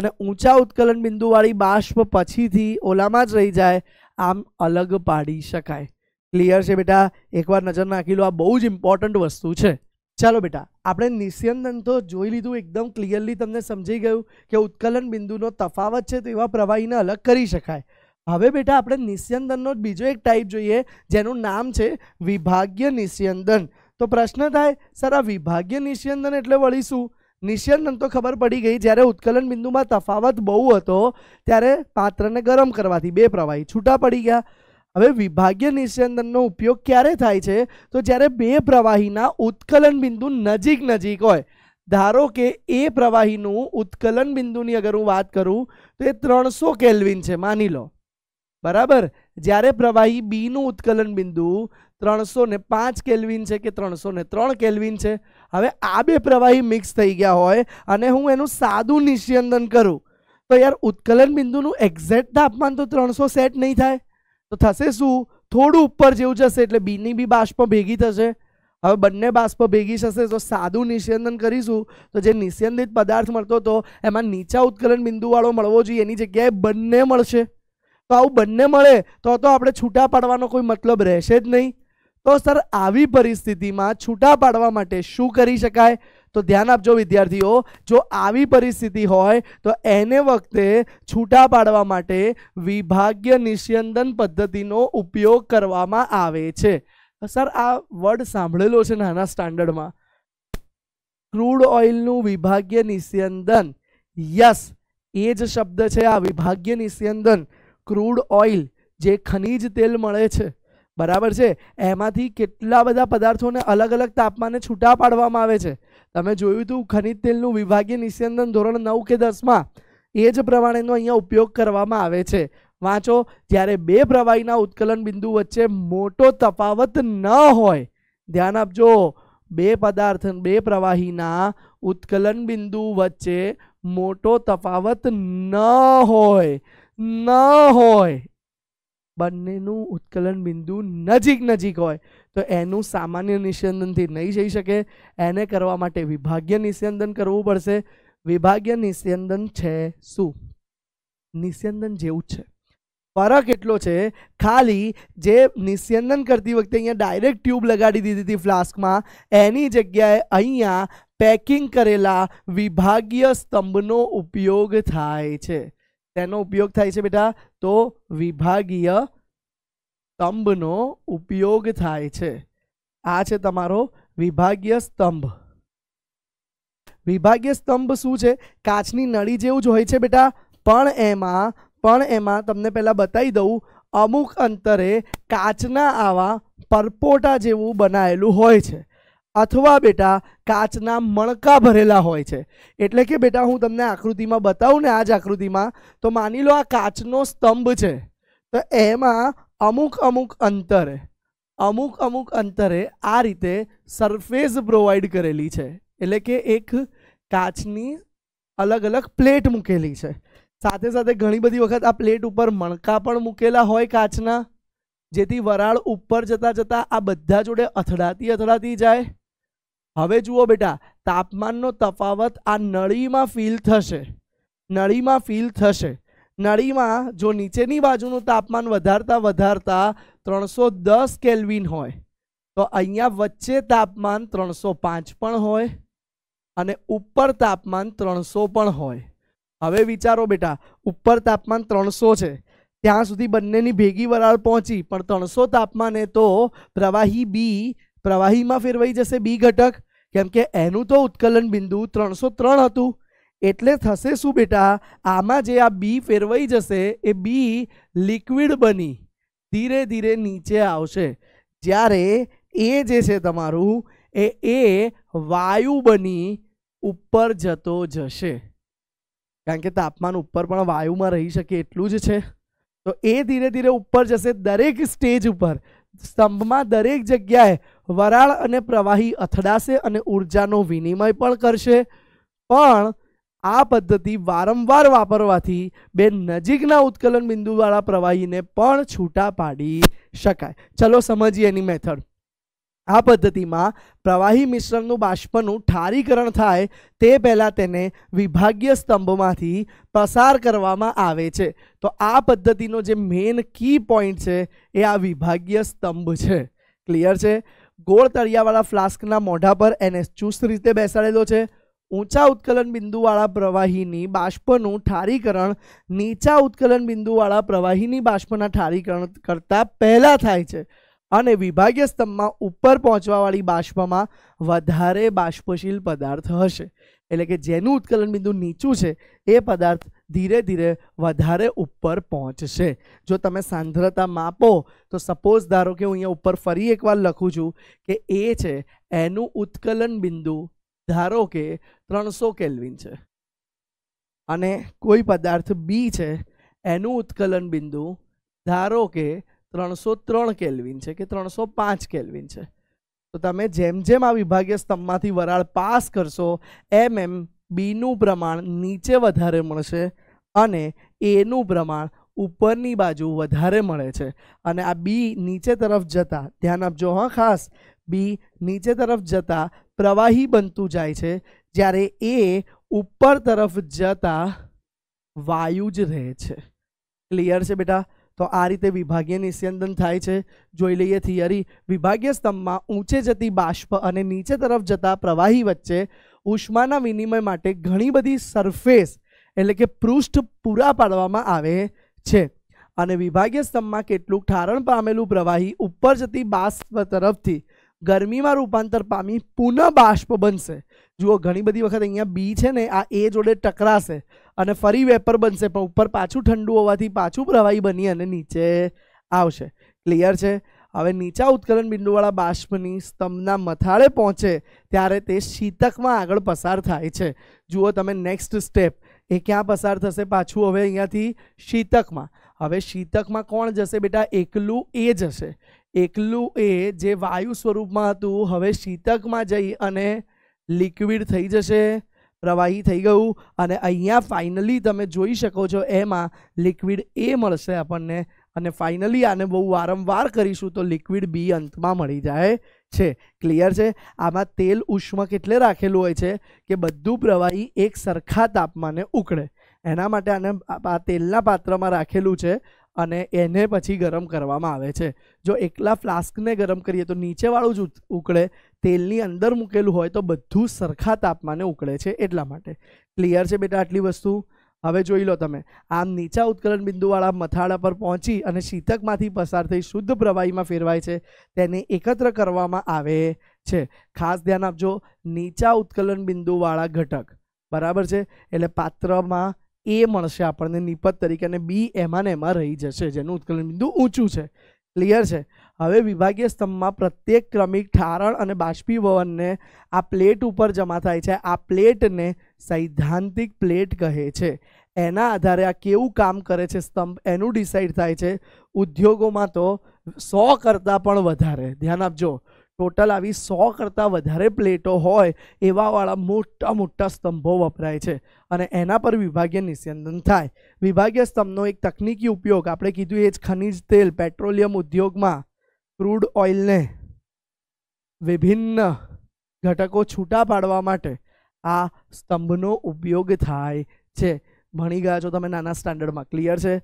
અને ઊંચા ઉત્કલન બિંદુવાળી બાષ્પ પછીથી ઓલામાં જ રહી જાય આમ અલગ પાડી શકાય ક્લિયર છે બેટા એકવાર નજર નાખી લો આ બહુ જ ઇમ્પોર્ટન્ટ વસ્તુ છે ચાલો બેટા આપણે નિસ્યંદન તો જોઈ લીધું એકદમ ક્લિયરલી તમને સમજી ગયું કે ઉત્કલન બિંદુનો તફાવત છે તો એવા પ્રવાહીને અલગ કરી શકાય હવે બેટા આપણે નિસ્યંદનનો બીજો એક ટાઈપ જોઈએ જેનું નામ છે વિભાગ્ય નિસ્યંદન તો પ્રશ્ન થાય સર આ વિભાગ્ય નિસ્યંદન એટલે વળી શું નિસ્યંદન તો ખબર પડી ગઈ જ્યારે ઉત્કલન બિંદુમાં તફાવત બહુ હતો ત્યારે પાત્રને ગરમ કરવાથી બે પ્રવાહી છૂટા પડી ગયા હવે વિભાગ્ય નિસ્યંદનનો ઉપયોગ ક્યારે થાય છે તો જ્યારે બે પ્રવાહીના ઉત્કલન બિંદુ નજીક નજીક હોય ધારો કે એ પ્રવાહીનું ઉત્કલન બિંદુની અગર હું વાત કરું તો એ ત્રણસો કેલ્વિન છે માની લો બરાબર જ્યારે પ્રવાહી બીનું ઉત્કલન બિંદુ ત્રણસો ને પાંચ કેલ્વિન છે કે ત્રણસો ને ત્રણ કેલ્વિન છે હવે આ બે પ્રવાહી મિક્સ થઈ ગયા હોય અને હું એનું સાદું નિસ્યંદન કરું તો યાર ઉત્કલન બિંદુનું એક્ઝેક્ટ તાપમાન તો ત્રણસો સેટ નહીં થાય તો થશે શું થોડું ઉપર જેવું જશે એટલે બીની બી બાષ્પ ભેગી થશે હવે બંને બાષ્પ ભેગી થશે તો સાદું નિસ્યંદન કરીશું તો જે નિસ્યંદિત પદાર્થ મળતો હતો એમાં નીચા ઉત્કલન બિંદુવાળો મળવો જોઈએ એની જગ્યાએ બંને મળશે તો આવું બંને મળે તો તો આપણે છૂટા પાડવાનો કોઈ મતલબ રહેશે જ નહીં તો સર આવી પરિસ્થિતિમાં છૂટા પાડવા માટે શું કરી શકાય તો ધ્યાન આપજો વિદ્યાર્થીઓ જો આવી પરિસ્થિતિ હોય તો એને વખતે છૂટા પાડવા માટે વિભાગ્ય નિષ્યંદન પદ્ધતિનો ઉપયોગ કરવામાં આવે છે સર આ વર્ડ સાંભળેલો છે નાના સ્ટાન્ડર્ડમાં ક્રૂડ ઓઇલનું વિભાગ્ય નિષ્યંદન યસ એ જ શબ્દ છે આ વિભાગ્ય નિષ્યંદન ક્રૂડ ઓઇલ જે ખનીજ તેલ મળે છે બરાબર છે એમાંથી કેટલા બધા પદાર્થોને અલગ અલગ તાપમાને છૂટા પાડવામાં આવે છે તમે જોયું હતું ખનિજ તેલનું વિભાગીય નિસ્યંદન ધોરણ નવ કે દસમાં એ જ પ્રમાણેનો અહીંયા ઉપયોગ કરવામાં આવે છે વાંચો જ્યારે બે પ્રવાહીના ઉત્કલન બિંદુ વચ્ચે મોટો તફાવત ન હોય ધ્યાન આપજો બે પદાર્થ બે પ્રવાહીના ઉત્કલન બિંદુ વચ્ચે મોટો તફાવત ન હોય ન હોય બંનેનું ઉત્કલન બિંદુ નજીક નજીક હોય તો એનું સામાન્ય નિસ્યંદનથી નહીં જઈ શકે એને કરવા માટે વિભાગ્ય નિસ્યંદન કરવું પડશે વિભાગ્ય નિસ્યંદન છે શું નિસ્યંદન જેવું જ છે ફરક એટલો છે ખાલી જે નિસ્યંદન કરતી વખતે અહીંયા ડાયરેક્ટ ટ્યુબ લગાડી દીધી હતી ફ્લાસ્કમાં એની જગ્યાએ અહીંયા પેકિંગ કરેલા વિભાગીય સ્તંભનો ઉપયોગ થાય છે તેનો ઉપયોગ થાય છે બેટા તો વિભાગીય સ્તંભનો ઉપયોગ થાય છે આ છે તમારો વિભાગીય સ્તંભ વિભાગીય સ્તંભ શું છે કાચની નળી જેવું જ હોય છે બેટા પણ એમાં પણ એમાં તમને પહેલાં બતાવી દઉં અમુક અંતરે કાચના આવા પરપોટા જેવું બનાવેલું હોય છે અથવા બેટા કાચના મણકા ભરેલા હોય છે એટલે કે બેટા હું તમને આકૃતિમાં બતાવું ને આ જ આકૃતિમાં તો માની લો આ કાચનો સ્તંભ છે તો એમાં અમુક અમુક અંતરે અમુક અમુક અંતરે આ રીતે સરફેસ પ્રોવાઈડ કરેલી છે એટલે કે એક કાચની અલગ અલગ પ્લેટ મૂકેલી છે સાથે સાથે ઘણી બધી વખત આ પ્લેટ ઉપર મણકા પણ મૂકેલા હોય કાચના જેથી વરાળ ઉપર જતાં જતાં આ બધા જોડે અથડાતી અથડાતી જાય હવે જુઓ બેટા તાપમાનનો તફાવત આ નળીમાં ફીલ થશે નળીમાં ફીલ થશે નળીમાં જો નીચેની બાજુનું તાપમાન વધારતા વધારતા ત્રણસો દસ કેલ્વિન હોય તો અહીંયા વચ્ચે તાપમાન ત્રણસો પાંચ પણ હોય અને ઉપર તાપમાન ત્રણસો પણ હોય હવે વિચારો બેટા ઉપર તાપમાન ત્રણસો છે ત્યાં સુધી બંનેની ભેગી વરાળ પહોંચી પણ ત્રણસો તાપમાને તો પ્રવાહી બી પ્રવાહીમાં ફેરવાઈ જશે બી ઘટક કેમ કે એનું તો ઉત્કલન બિંદુ ત્રણસો ત્રણ હતું એટલે થશે શું બેટા આમાં જે આ બી ફેરવાઈ જશે એ બી લિક્વિડ બની ધીરે ધીરે નીચે આવશે જ્યારે એ જે છે તમારું એ એ વાયુ બની ઉપર જતો જશે કારણ કે તાપમાન ઉપર પણ વાયુમાં રહી શકે એટલું જ છે તો એ ધીરે ધીરે ઉપર જશે દરેક સ્ટેજ ઉપર સ્તંભમાં દરેક જગ્યાએ વરાળ અને પ્રવાહી અથડાશે અને ઊર્જાનો વિનિમય પણ કરશે પણ આ પદ્ધતિ વારંવાર વાપરવાથી બે નજીકના ઉત્કલન બિંદુવાળા પ્રવાહીને પણ છૂટા પાડી શકાય ચલો સમજીએ એની મેથડ આ પદ્ધતિમાં પ્રવાહી મિશ્રણનું બાષ્પનું ઠારીકરણ થાય તે પહેલાં તેને વિભાગીય સ્તંભમાંથી પસાર કરવામાં આવે છે તો આ પદ્ધતિનો જે મેઇન કી પોઈન્ટ છે એ આ વિભાગીય સ્તંભ છે ક્લિયર છે ગોળ તળિયાવાળા ફ્લાસ્કના મોઢા પર એને ચુસ્ત રીતે બેસાડેલો છે ઊંચા ઉત્કલન બિંદુવાળા પ્રવાહીની બાષ્પનું ઠારીકરણ નીચા ઉત્કલન બિંદુવાળા પ્રવાહીની બાષ્પના ઠારીકરણ કરતાં પહેલાં થાય છે અને વિભાગીય સ્તંભમાં ઉપર પહોંચવાવાળી બાષ્પમાં વધારે બાષ્પશીલ પદાર્થ હશે એટલે કે જેનું ઉત્કલન બિંદુ નીચું છે એ પદાર્થ ધીરે ધીરે વધારે ઉપર પહોંચશે જો તમે સાંદ્રતા માપો તો સપોઝ ધારો કે હું અહીંયા ઉપર ફરી એકવાર લખું છું કે એ છે એનું ઉત્કલન બિંદુ ધારો કે ત્રણસો કેલ્વિન છે અને કોઈ પદાર્થ બી છે એનું ઉત્કલન બિંદુ ધારો કે ત્રણસો ત્રણ કેલ્વિન છે કે ત્રણસો પાંચ કેલ્વિન છે તો તમે જેમ જેમ આ વિભાગીય સ્તંભમાંથી વરાળ પાસ કરશો એમ એમ બીનું પ્રમાણ નીચે વધારે મળશે અને એનું પ્રમાણ ઉપરની બાજુ વધારે મળે છે અને આ બી નીચે તરફ જતાં ધ્યાન આપજો હા ખાસ બી નીચે તરફ જતાં પ્રવાહી બનતું જાય છે જ્યારે એ ઉપર તરફ જતાં વાયુ જ રહે છે ક્લિયર છે બેટા તો આ રીતે વિભાગીય નિસ્યંદન થાય છે જોઈ લઈએ થિયરી વિભાગીય સ્તંભમાં ઊંચે જતી બાષ્પ અને નીચે તરફ જતા પ્રવાહી વચ્ચે ઉષ્માના વિનિમય માટે ઘણી બધી સરફેસ એટલે કે પૃષ્ઠ પૂરા પાડવામાં આવે છે અને વિભાગીય સ્તંભમાં કેટલુંક ઠારણ પામેલું પ્રવાહી ઉપર જતી બાષ્પ તરફથી ગરમીમાં રૂપાંતર પામી પુનઃ બાષ્પ બનશે જુઓ ઘણી બધી વખત અહીંયા બી છે ને આ એ જોડે ટકરાશે અને ફરી વેપર બનશે પણ ઉપર પાછું ઠંડુ હોવાથી પાછું પ્રવાહી બની અને નીચે આવશે ક્લિયર છે હવે નીચા ઉત્કલન બિંદુવાળા બાષ્પની સ્તંભના મથાળે પહોંચે ત્યારે તે શીતકમાં આગળ પસાર થાય છે જુઓ તમે નેક્સ્ટ સ્ટેપ એ ક્યાં પસાર થશે પાછું હવે અહીંયાથી શીતકમાં હવે શીતકમાં કોણ જશે બેટા એકલું એ જશે એકલું એ જે વાયુ સ્વરૂપમાં હતું હવે શીતકમાં જઈ અને લિક્વિડ થઈ જશે પ્રવાહી થઈ ગયું અને અહીંયા ફાઇનલી તમે જોઈ શકો છો એમાં લિક્વિડ એ મળશે આપણને અને ફાઇનલી આને બહુ વારંવાર કરીશું તો લિક્વિડ બી અંતમાં મળી જાય છે ક્લિયર છે આમાં તેલ ઉષ્મ કેટલે રાખેલું હોય છે કે બધું પ્રવાહી એક સરખા તાપમાને ઉકળે એના માટે આને આ તેલના પાત્રમાં રાખેલું છે અને એને પછી ગરમ કરવામાં આવે છે જો એકલા ફ્લાસ્કને ગરમ કરીએ તો નીચેવાળું જ ઉકળે તેલની અંદર મૂકેલું હોય તો બધું સરખા તાપમાને ઉકળે છે એટલા માટે ક્લિયર છે બેટા આટલી વસ્તુ હવે જોઈ લો તમે આમ નીચા ઉત્કલન બિંદુવાળા મથાળા પર પહોંચી અને શીતકમાંથી પસાર થઈ શુદ્ધ પ્રવાહીમાં ફેરવાય છે તેને એકત્ર કરવામાં આવે છે ખાસ ધ્યાન આપજો નીચા ઉત્કલન બિંદુવાળા ઘટક બરાબર છે એટલે પાત્રમાં એ મળશે આપણને નિપત તરીકે અને બી એમાં એમાં રહી જશે જેનું ઉત્કલન બિંદુ ઊંચું છે ક્લિયર છે હવે વિભાગીય સ્તંભમાં પ્રત્યેક ક્રમિક ઠારણ અને બાષ્પીભવનને આ પ્લેટ ઉપર જમા થાય છે આ પ્લેટને સૈદ્ધાંતિક પ્લેટ કહે છે એના આધારે આ કેવું કામ કરે છે સ્તંભ એનું ડિસાઇડ થાય છે ઉદ્યોગોમાં તો સો કરતાં પણ વધારે ધ્યાન આપજો ટોટલ આવી સો કરતાં વધારે પ્લેટો હોય એવાવાળા મોટા મોટા સ્તંભો વપરાય છે અને એના પર વિભાગીય નિસ્યંદન થાય વિભાગીય સ્તંભનો એક તકનિકી ઉપયોગ આપણે કીધું એ જ ખનિજ તેલ પેટ્રોલિયમ ઉદ્યોગમાં ક્રૂડ ઓઇલને વિભિન્ન ઘટકો છૂટા પાડવા માટે આ સ્તંભનો ઉપયોગ થાય છે ભણી ગયા છો તમે નાના સ્ટાન્ડર્ડમાં ક્લિયર છે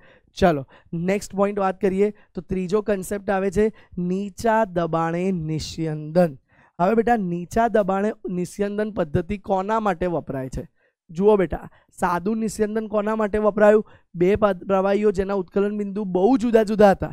ચાલો નેક્સ્ટ પોઈન્ટ વાત કરીએ તો ત્રીજો કન્સેપ્ટ આવે છે નીચા દબાણે નિસ્યંદન હવે બેટા નીચા દબાણે નિસ્યંદન પદ્ધતિ કોના માટે વપરાય છે જુઓ બેટા સાદું નિસ્યંદન કોના માટે વપરાયું બે પ્રવાહીઓ જેના ઉત્કલન બિંદુ બહુ જુદા જુદા હતા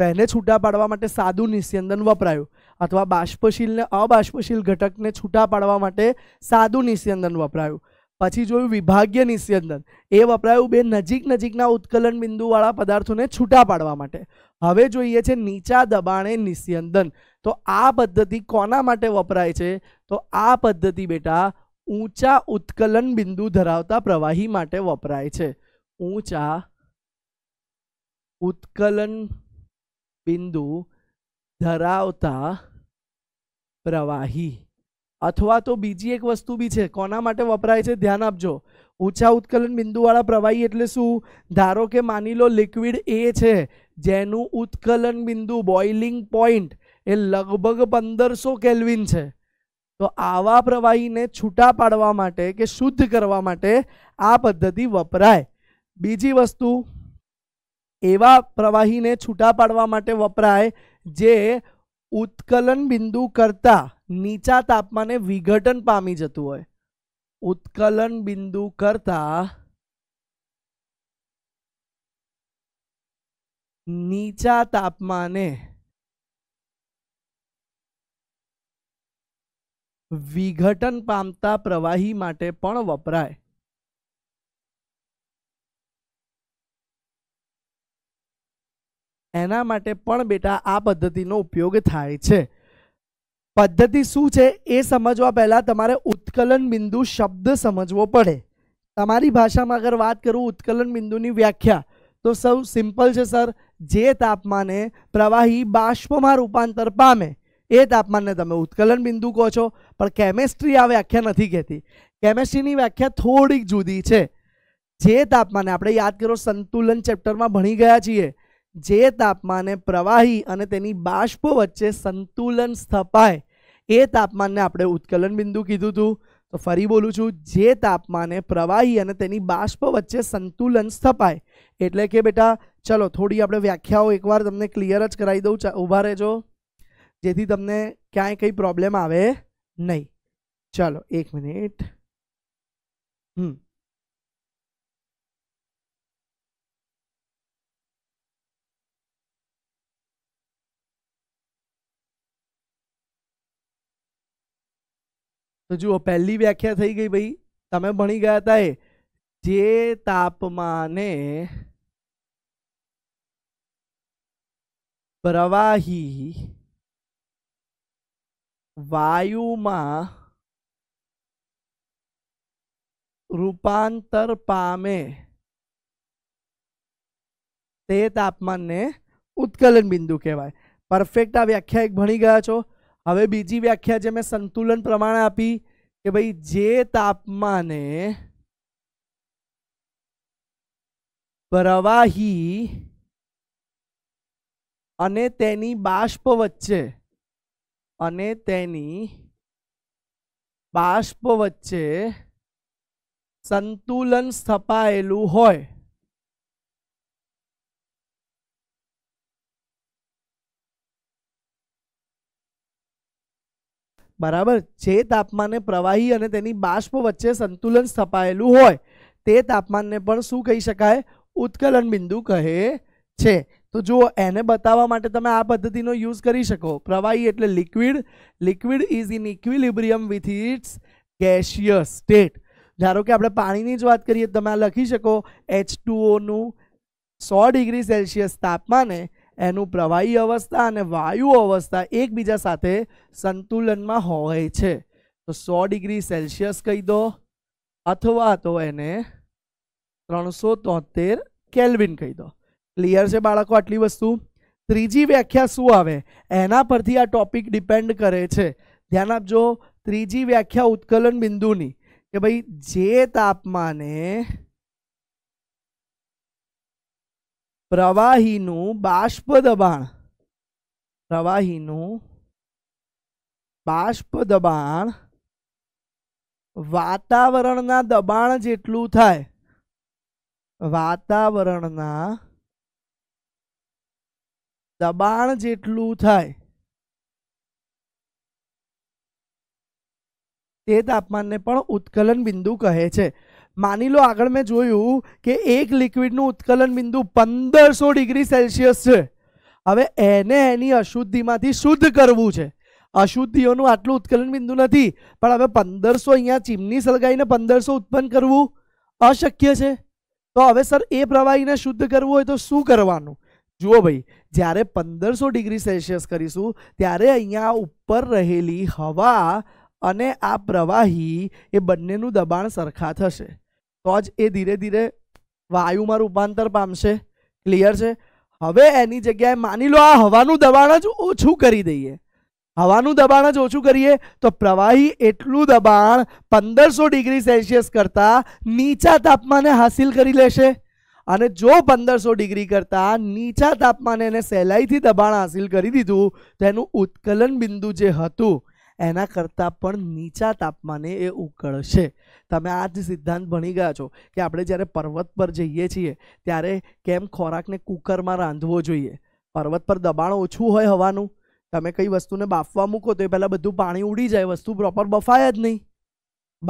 તેને છૂટા પાડવા માટે સાદું નિસ્યંદન વપરાયું અથવા બાષ્પશીલને અબાષ્પશીલ ઘટકને છૂટા પાડવા માટે સાદું નિસ્યંદન વપરાયું પછી જોયું વિભાગ્ય નિસ્યંદન એ વપરાયું બે નજીક નજીકના ઉત્કલન બિંદુવાળા પદાર્થોને છૂટા પાડવા માટે હવે જોઈએ છે નીચા દબાણે નિસ્યંદન તો આ પદ્ધતિ કોના માટે વપરાય છે તો આ પદ્ધતિ બેટા ઊંચા ઉત્કલન બિંદુ ધરાવતા પ્રવાહી માટે વપરાય છે ઊંચા ઉત્કલન બિંદુ ધરાવતા પ્રવાહી અથવા તો બીજી એક વસ્તુ બી છે કોના માટે વપરાય છે ધ્યાન આપજો ઊંચા ઉત્કલન બિંદુવાળા પ્રવાહી એટલે શું ધારો કે માની લો લિક્વિડ એ છે જેનું ઉત્કલન બિંદુ બોઇલિંગ પોઈન્ટ એ લગભગ પંદરસો કેલ્વિન છે તો આવા પ્રવાહીને છૂટા પાડવા માટે કે શુદ્ધ કરવા માટે આ પદ્ધતિ વપરાય બીજી વસ્તુ એવા પ્રવાહીને છૂટા પાડવા માટે વપરાય જે ઉત્કલન બિંદુ કરતાં નીચા તાપમાને વિઘટન પામી જતું હોય ઉત્કલન બિંદુ કરતા નીચા તાપમાને વિઘટન પામતા પ્રવાહી માટે પણ વપરાય એના માટે પણ બેટા આ પદ્ધતિનો ઉપયોગ થાય છે પદ્ધતિ શું છે એ સમજવા પહેલાં તમારે ઉત્કલન બિંદુ શબ્દ સમજવો પડે તમારી ભાષામાં અગર વાત કરું ઉત્કલન બિંદુની વ્યાખ્યા તો સૌ સિમ્પલ છે સર જે તાપમાને પ્રવાહી બાષ્પમાં રૂપાંતર પામે એ તાપમાનને તમે ઉત્કલન બિંદુ કહો છો પણ કેમેસ્ટ્રી આ વ્યાખ્યા નથી કહેતી કેમેસ્ટ્રીની વ્યાખ્યા થોડીક જુદી છે જે તાપમાને આપણે યાદ કરો સંતુલન ચેપ્ટરમાં ભણી ગયા છીએ જે તાપમાને પ્રવાહી અને તેની બાષ્પ વચ્ચે સંતુલન સ્થપાય એ તાપમાનને આપણે ઉત્કલન બિંદુ કીધું હતું તો ફરી બોલું છું જે તાપમાને પ્રવાહી અને તેની બાષ્પ વચ્ચે સંતુલન સ્થપાય એટલે કે બેટા ચલો થોડી આપણે વ્યાખ્યાઓ એકવાર તમને ક્લિયર જ કરાવી દઉં ઊભા રહેજો જેથી તમને ક્યાંય કંઈ પ્રોબ્લેમ આવે નહીં ચલો એક મિનિટ હમ તો જુઓ પહેલી વ્યાખ્યા થઈ ગઈ ભાઈ તમે ભણી ગયા હતા એ જે તાપમાને પ્રવાહી વાયુમાં રૂપાંતર પામે તે તાપમાનને ઉત્કલન બિંદુ કહેવાય પરફેક્ટ આ વ્યાખ્યા એક ભણી ગયા છો હવે બીજી વ્યાખ્યા જે મેં સંતુલન પ્રમાણે આપી કે ભાઈ જે તાપમાને પ્રવાહી અને તેની બાષ્પ વચ્ચે અને તેની બાષ્પ વચ્ચે સંતુલન સ્થપાયેલું હોય બરાબર જે તાપમાને પ્રવાહી અને તેની બાષ્પ વચ્ચે સંતુલન સ્થપાયેલું હોય તે તાપમાનને પણ શું કહી શકાય ઉત્કલન બિંદુ કહે છે તો જુઓ એને બતાવવા માટે તમે આ પદ્ધતિનો યુઝ કરી શકો પ્રવાહી એટલે liquid liquid is in equilibrium with its gaseous state ધારો કે આપણે પાણીની જ વાત કરીએ તમે આ લખી શકો એચ ટુઓનું સો ડિગ્રી સેલ્સિયસ તાપમાને એનું પ્રવાહી અવસ્થા અને વાયુ અવસ્થા એકબીજા સાથે સંતુલનમાં હોય છે તો સો ડિગ્રી સેલ્સિયસ કહી દો અથવા તો એને ત્રણસો તોતેર કેલ્વિન કહી દો ક્લિયર છે બાળકો આટલી વસ્તુ ત્રીજી વ્યાખ્યા શું આવે એના પરથી આ ટોપિક ડિપેન્ડ કરે છે ધ્યાન આપજો ત્રીજી વ્યાખ્યા ઉત્કલન બિંદુની કે ભાઈ જે તાપમાને પ્રવાહીનું બાષ્પ દબાણ પ્રવાહીનું બાષ્પ દબાણ વાતાવરણના દબાણ જેટલું થાય વાતાવરણના દબાણ જેટલું થાય તે તાપમાનને પણ ઉત્કલન બિંદુ કહે છે માની લો આગળ મેં જોયું કે એક લિક્વિડનું ઉત્કલન બિંદુ પંદરસો ડિગ્રી સેલ્સિયસ છે હવે એને એની અશુદ્ધિમાંથી શુદ્ધ કરવું છે અશુદ્ધિઓનું આટલું ઉત્કલન બિંદુ નથી પણ હવે પંદરસો અહીંયા ચીમની સળગાવીને પંદરસો ઉત્પન્ન કરવું અશક્ય છે તો હવે સર એ પ્રવાહીને શુદ્ધ કરવું હોય તો શું કરવાનું જુઓ ભાઈ જ્યારે પંદરસો ડિગ્રી સેલ્સિયસ કરીશું ત્યારે અહીંયા ઉપર રહેલી હવા અને આ પ્રવાહી એ બંનેનું દબાણ સરખા થશે તો જ એ ધીરે ધીરે વાયુમાં રૂપાંતર પામશે ક્લિયર છે હવે એની જગ્યાએ માની લો આ હવાનું દબાણ જ ઓછું કરી દઈએ હવાનું દબાણ જ ઓછું કરીએ તો પ્રવાહી એટલું દબાણ પંદરસો ડિગ્રી સેલ્સિયસ કરતાં નીચા તાપમાને હાસિલ કરી લેશે અને જો પંદરસો ડિગ્રી કરતાં નીચા તાપમાને એને સહેલાઈથી દબાણ હાસિલ કરી દીધું તો એનું ઉત્કલન બિંદુ જે હતું એના કરતાં પણ નીચા તાપમાને એ ઉકળશે તમે આ જ સિદ્ધાંત ભણી ગયા છો કે આપણે જ્યારે પર્વત પર જઈએ છીએ ત્યારે કેમ ખોરાકને કુકરમાં રાંધવો જોઈએ પર્વત પર દબાણ ઓછું હોય હવાનું તમે કઈ વસ્તુને બાફવા મૂકો તો એ પહેલાં બધું પાણી ઉડી જાય વસ્તુ પ્રોપર બફાય જ નહીં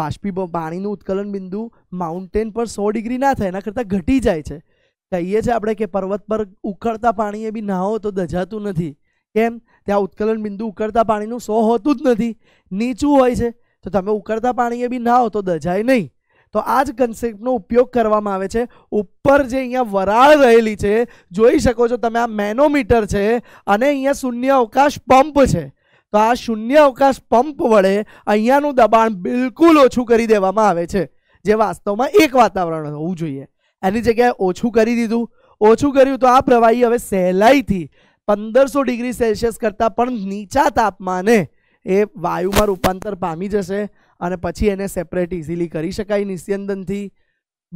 બાષ્પીભ પાણીનું ઉત્કલન બિંદુ માઉન્ટેન પર સો ડિગ્રી ના થાય એના કરતાં ઘટી જાય છે કહીએ છીએ આપણે કે પર્વત પર ઉકળતા પાણીએ બી નાહો તો દજાતું નથી કેમ ત્યાં ઉત્કલન બિંદુ ઉકળતા પાણીનું સો હોતું જ નથી નીચું હોય છે તો તમે ઉકળતા પાણીએ બી ના હો તો દજાય નહીં તો આ જ કન્સેપ્ટનો ઉપયોગ કરવામાં આવે છે ઉપર જે અહીંયા વરાળ રહેલી છે જોઈ શકો છો તમે આ મેનોમીટર છે અને અહીંયા શૂન્ય અવકાશ પંપ છે તો આ શૂન્ય અવકાશ પંપ વડે અહીંયાનું દબાણ બિલકુલ ઓછું કરી દેવામાં આવે છે જે વાસ્તવમાં એક વાતાવરણ હોવું જોઈએ એની જગ્યાએ ઓછું કરી દીધું ઓછું કર્યું તો આ પ્રવાહી હવે સહેલાઈથી પંદરસો ડિગ્રી સેલ્સિયસ કરતાં પણ નીચા તાપમાને એ વાયુમાં રૂપાંતર પામી જશે અને પછી એને સેપરેટ ઇઝીલી કરી શકાય નિસ્યંદનથી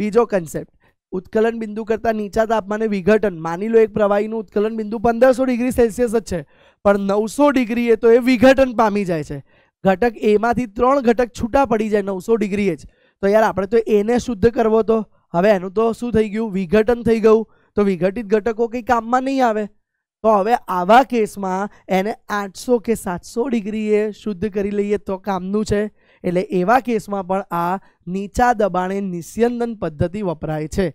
બીજો કન્સેપ્ટ ઉત્કલન બિંદુ કરતાં નીચા તાપમાને વિઘટન માની લો એક પ્રવાહીનું ઉત્કલન બિંદુ પંદરસો ડિગ્રી સેલ્સિયસ જ છે પણ નવસો ડિગ્રીએ તો એ વિઘટન પામી જાય છે ઘટક એમાંથી ત્રણ ઘટક છૂટા પડી જાય નવસો ડિગ્રીએ જ તો યાર આપણે તો એને શુદ્ધ કરવો તો હવે એનું તો શું થઈ ગયું વિઘટન થઈ ગયું તો વિઘટિત ઘટકો કંઈ કામમાં નહીં આવે તો હવે આવા કેસમાં એને આઠસો કે સાતસો ડિગ્રીએ શુદ્ધ કરી લઈએ તો કામનું છે એટલે એવા કેસમાં પણ આ નીચા દબાણે નિસ્યંદન પદ્ધતિ વપરાય છે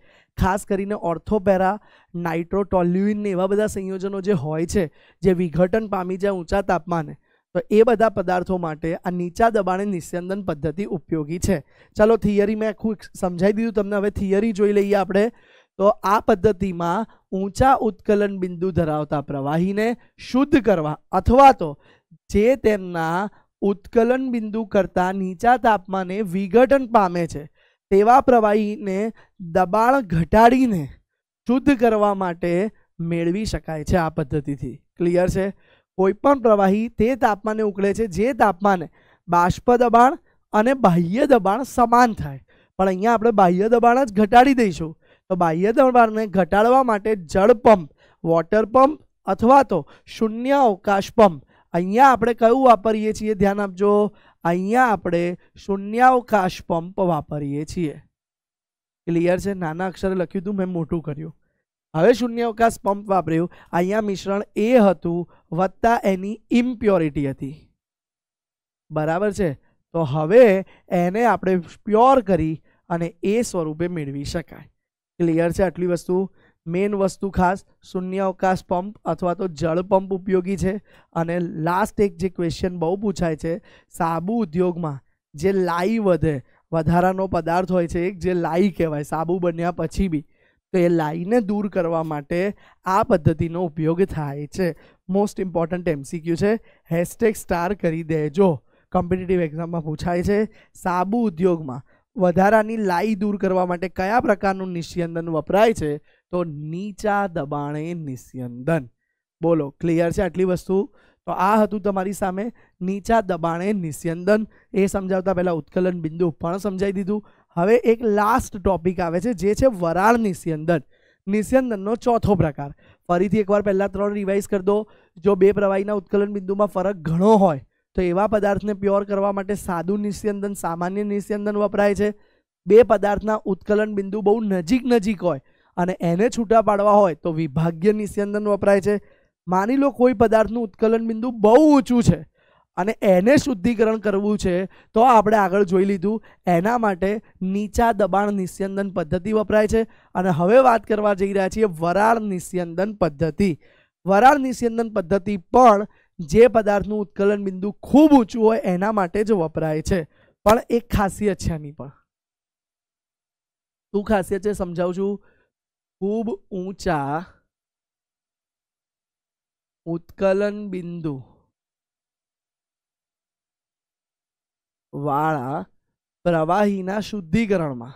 ખાસ કરીને ઓર્થોપેરા નાઇટ્રોટોલ્યુઇન ને એવા બધા સંયોજનો જે હોય છે જે વિઘટન પામી જાય ઊંચા તાપમાને તો એ બધા પદાર્થો માટે આ નીચા દબાણે નિસ્યંદન પદ્ધતિ ઉપયોગી છે ચાલો થિયરી મેં ખૂબ સમજાવી દીધું તમને હવે થિયરી જોઈ લઈએ આપણે તો આ પદ્ધતિમાં ઊંચા ઉત્કલન બિંદુ ધરાવતા પ્રવાહીને શુદ્ધ કરવા અથવા તો જે તેમના ઉત્કલન બિંદુ કરતાં નીચા તાપમાને વિઘટન પામે છે તેવા પ્રવાહીને દબાણ ઘટાડીને શુદ્ધ કરવા માટે મેળવી શકાય છે આ પદ્ધતિથી ક્લિયર છે કોઈપણ પ્રવાહી તે તાપમાને ઉકળે છે જે તાપમાને બાષ્પ દબાણ અને બાહ્ય દબાણ સમાન થાય પણ અહીંયા આપણે બાહ્ય દબાણ જ ઘટાડી દઈશું તો બાહ્ય દબાણને ઘટાડવા માટે જળ પંપ વોટર પંપ અથવા તો શૂન્ય અવકાશ પંપ અહીંયા આપણે કયું વાપરીએ છીએ ધ્યાન આપજો અહીંયા આપણે શૂન્ય અવકાશ પંપ વાપરીએ છીએ ક્લિયર છે નાના અક્ષરે લખ્યું હતું મેં મોટું કર્યું હવે શૂન્ય અવકાશ પંપ વાપર્યું અહીંયા મિશ્રણ એ હતું વત્તા એની ઇમ્પ્યોરિટી હતી બરાબર છે તો હવે એને આપણે પ્યોર કરી અને એ સ્વરૂપે મેળવી શકાય ઇલિયાર છે આટલી વસ્તુ મેઈન વસ્તુ ખાસ શૂન્યાવકાશ પંપ અથવા તો જળ પંપ ઉપયોગી છે અને લાસ્ટ એક જે ક્વેશ્ચન બહુ પૂછાય છે સાબુ ઉદ્યોગમાં જે લાઈ રહે વધારાનો પદાર્થ હોય છે એક જે લાઈ કહેવાય સાબુ બન્યા પછી ભી તો એ લાઈને દૂર કરવા માટે આ પદ્ધતિનો ઉપયોગ થાય છે મોસ્ટ ઈમ્પોર્ટન્ટ એમસીક્યુ છે # સ્ટાર કરી દેજો કોમ્પિટિટિવ एग्जामમાં પૂછાય છે સાબુ ઉદ્યોગમાં વધારાની લાઈ દૂર કરવા માટે કયા પ્રકારનું નિસ્યંદન વપરાય છે તો નીચા દબાણે નિસ્યંદન બોલો ક્લિયર છે આટલી વસ્તુ તો આ હતું તમારી સામે નીચા દબાણે નિસ્યંદન એ સમજાવતા પહેલાં ઉત્કલન બિંદુ પણ સમજાવી દીધું હવે એક લાસ્ટ ટોપિક આવે છે જે છે વરાળ નિસ્યંદન નિસ્યંદનનો ચોથો પ્રકાર ફરીથી એકવાર પહેલાં ત્રણ રિવાઇઝ કરી દો જો બે પ્રવાહીના ઉત્કલન બિંદુમાં ફરક ઘણો હોય તો એવા પદાર્થને પ્યોર કરવા માટે સાદું નિસ્યંદન સામાન્ય નિસ્યંદન વપરાય છે બે પદાર્થના ઉત્કલન બિંદુ બહુ નજીક નજીક હોય અને એને છૂટા પાડવા હોય તો વિભાગ્ય નિસ્યંદન વપરાય છે માની લો કોઈ પદાર્થનું ઉત્કલન બિંદુ બહુ ઊંચું છે અને એને શુદ્ધિકરણ કરવું છે તો આપણે આગળ જોઈ લીધું એના માટે નીચા દબાણ નિસ્યંદન પદ્ધતિ વપરાય છે અને હવે વાત કરવા જઈ રહ્યા છીએ વરાળ નિસ્યંદન પદ્ધતિ વરાળ નિસ્યંદન પદ્ધતિ પણ જે પદાર્થનું ઉત્કલન બિંદુ ખૂબ ઊંચું હોય એના માટે જ વપરાય છે પણ એક ખાસિયત છે આની પણ શું ખાસિયત છે સમજાવું છું ખૂબ ઊંચા ઉત્કલન બિંદુ વાળા પ્રવાહીના શુદ્ધિકરણમાં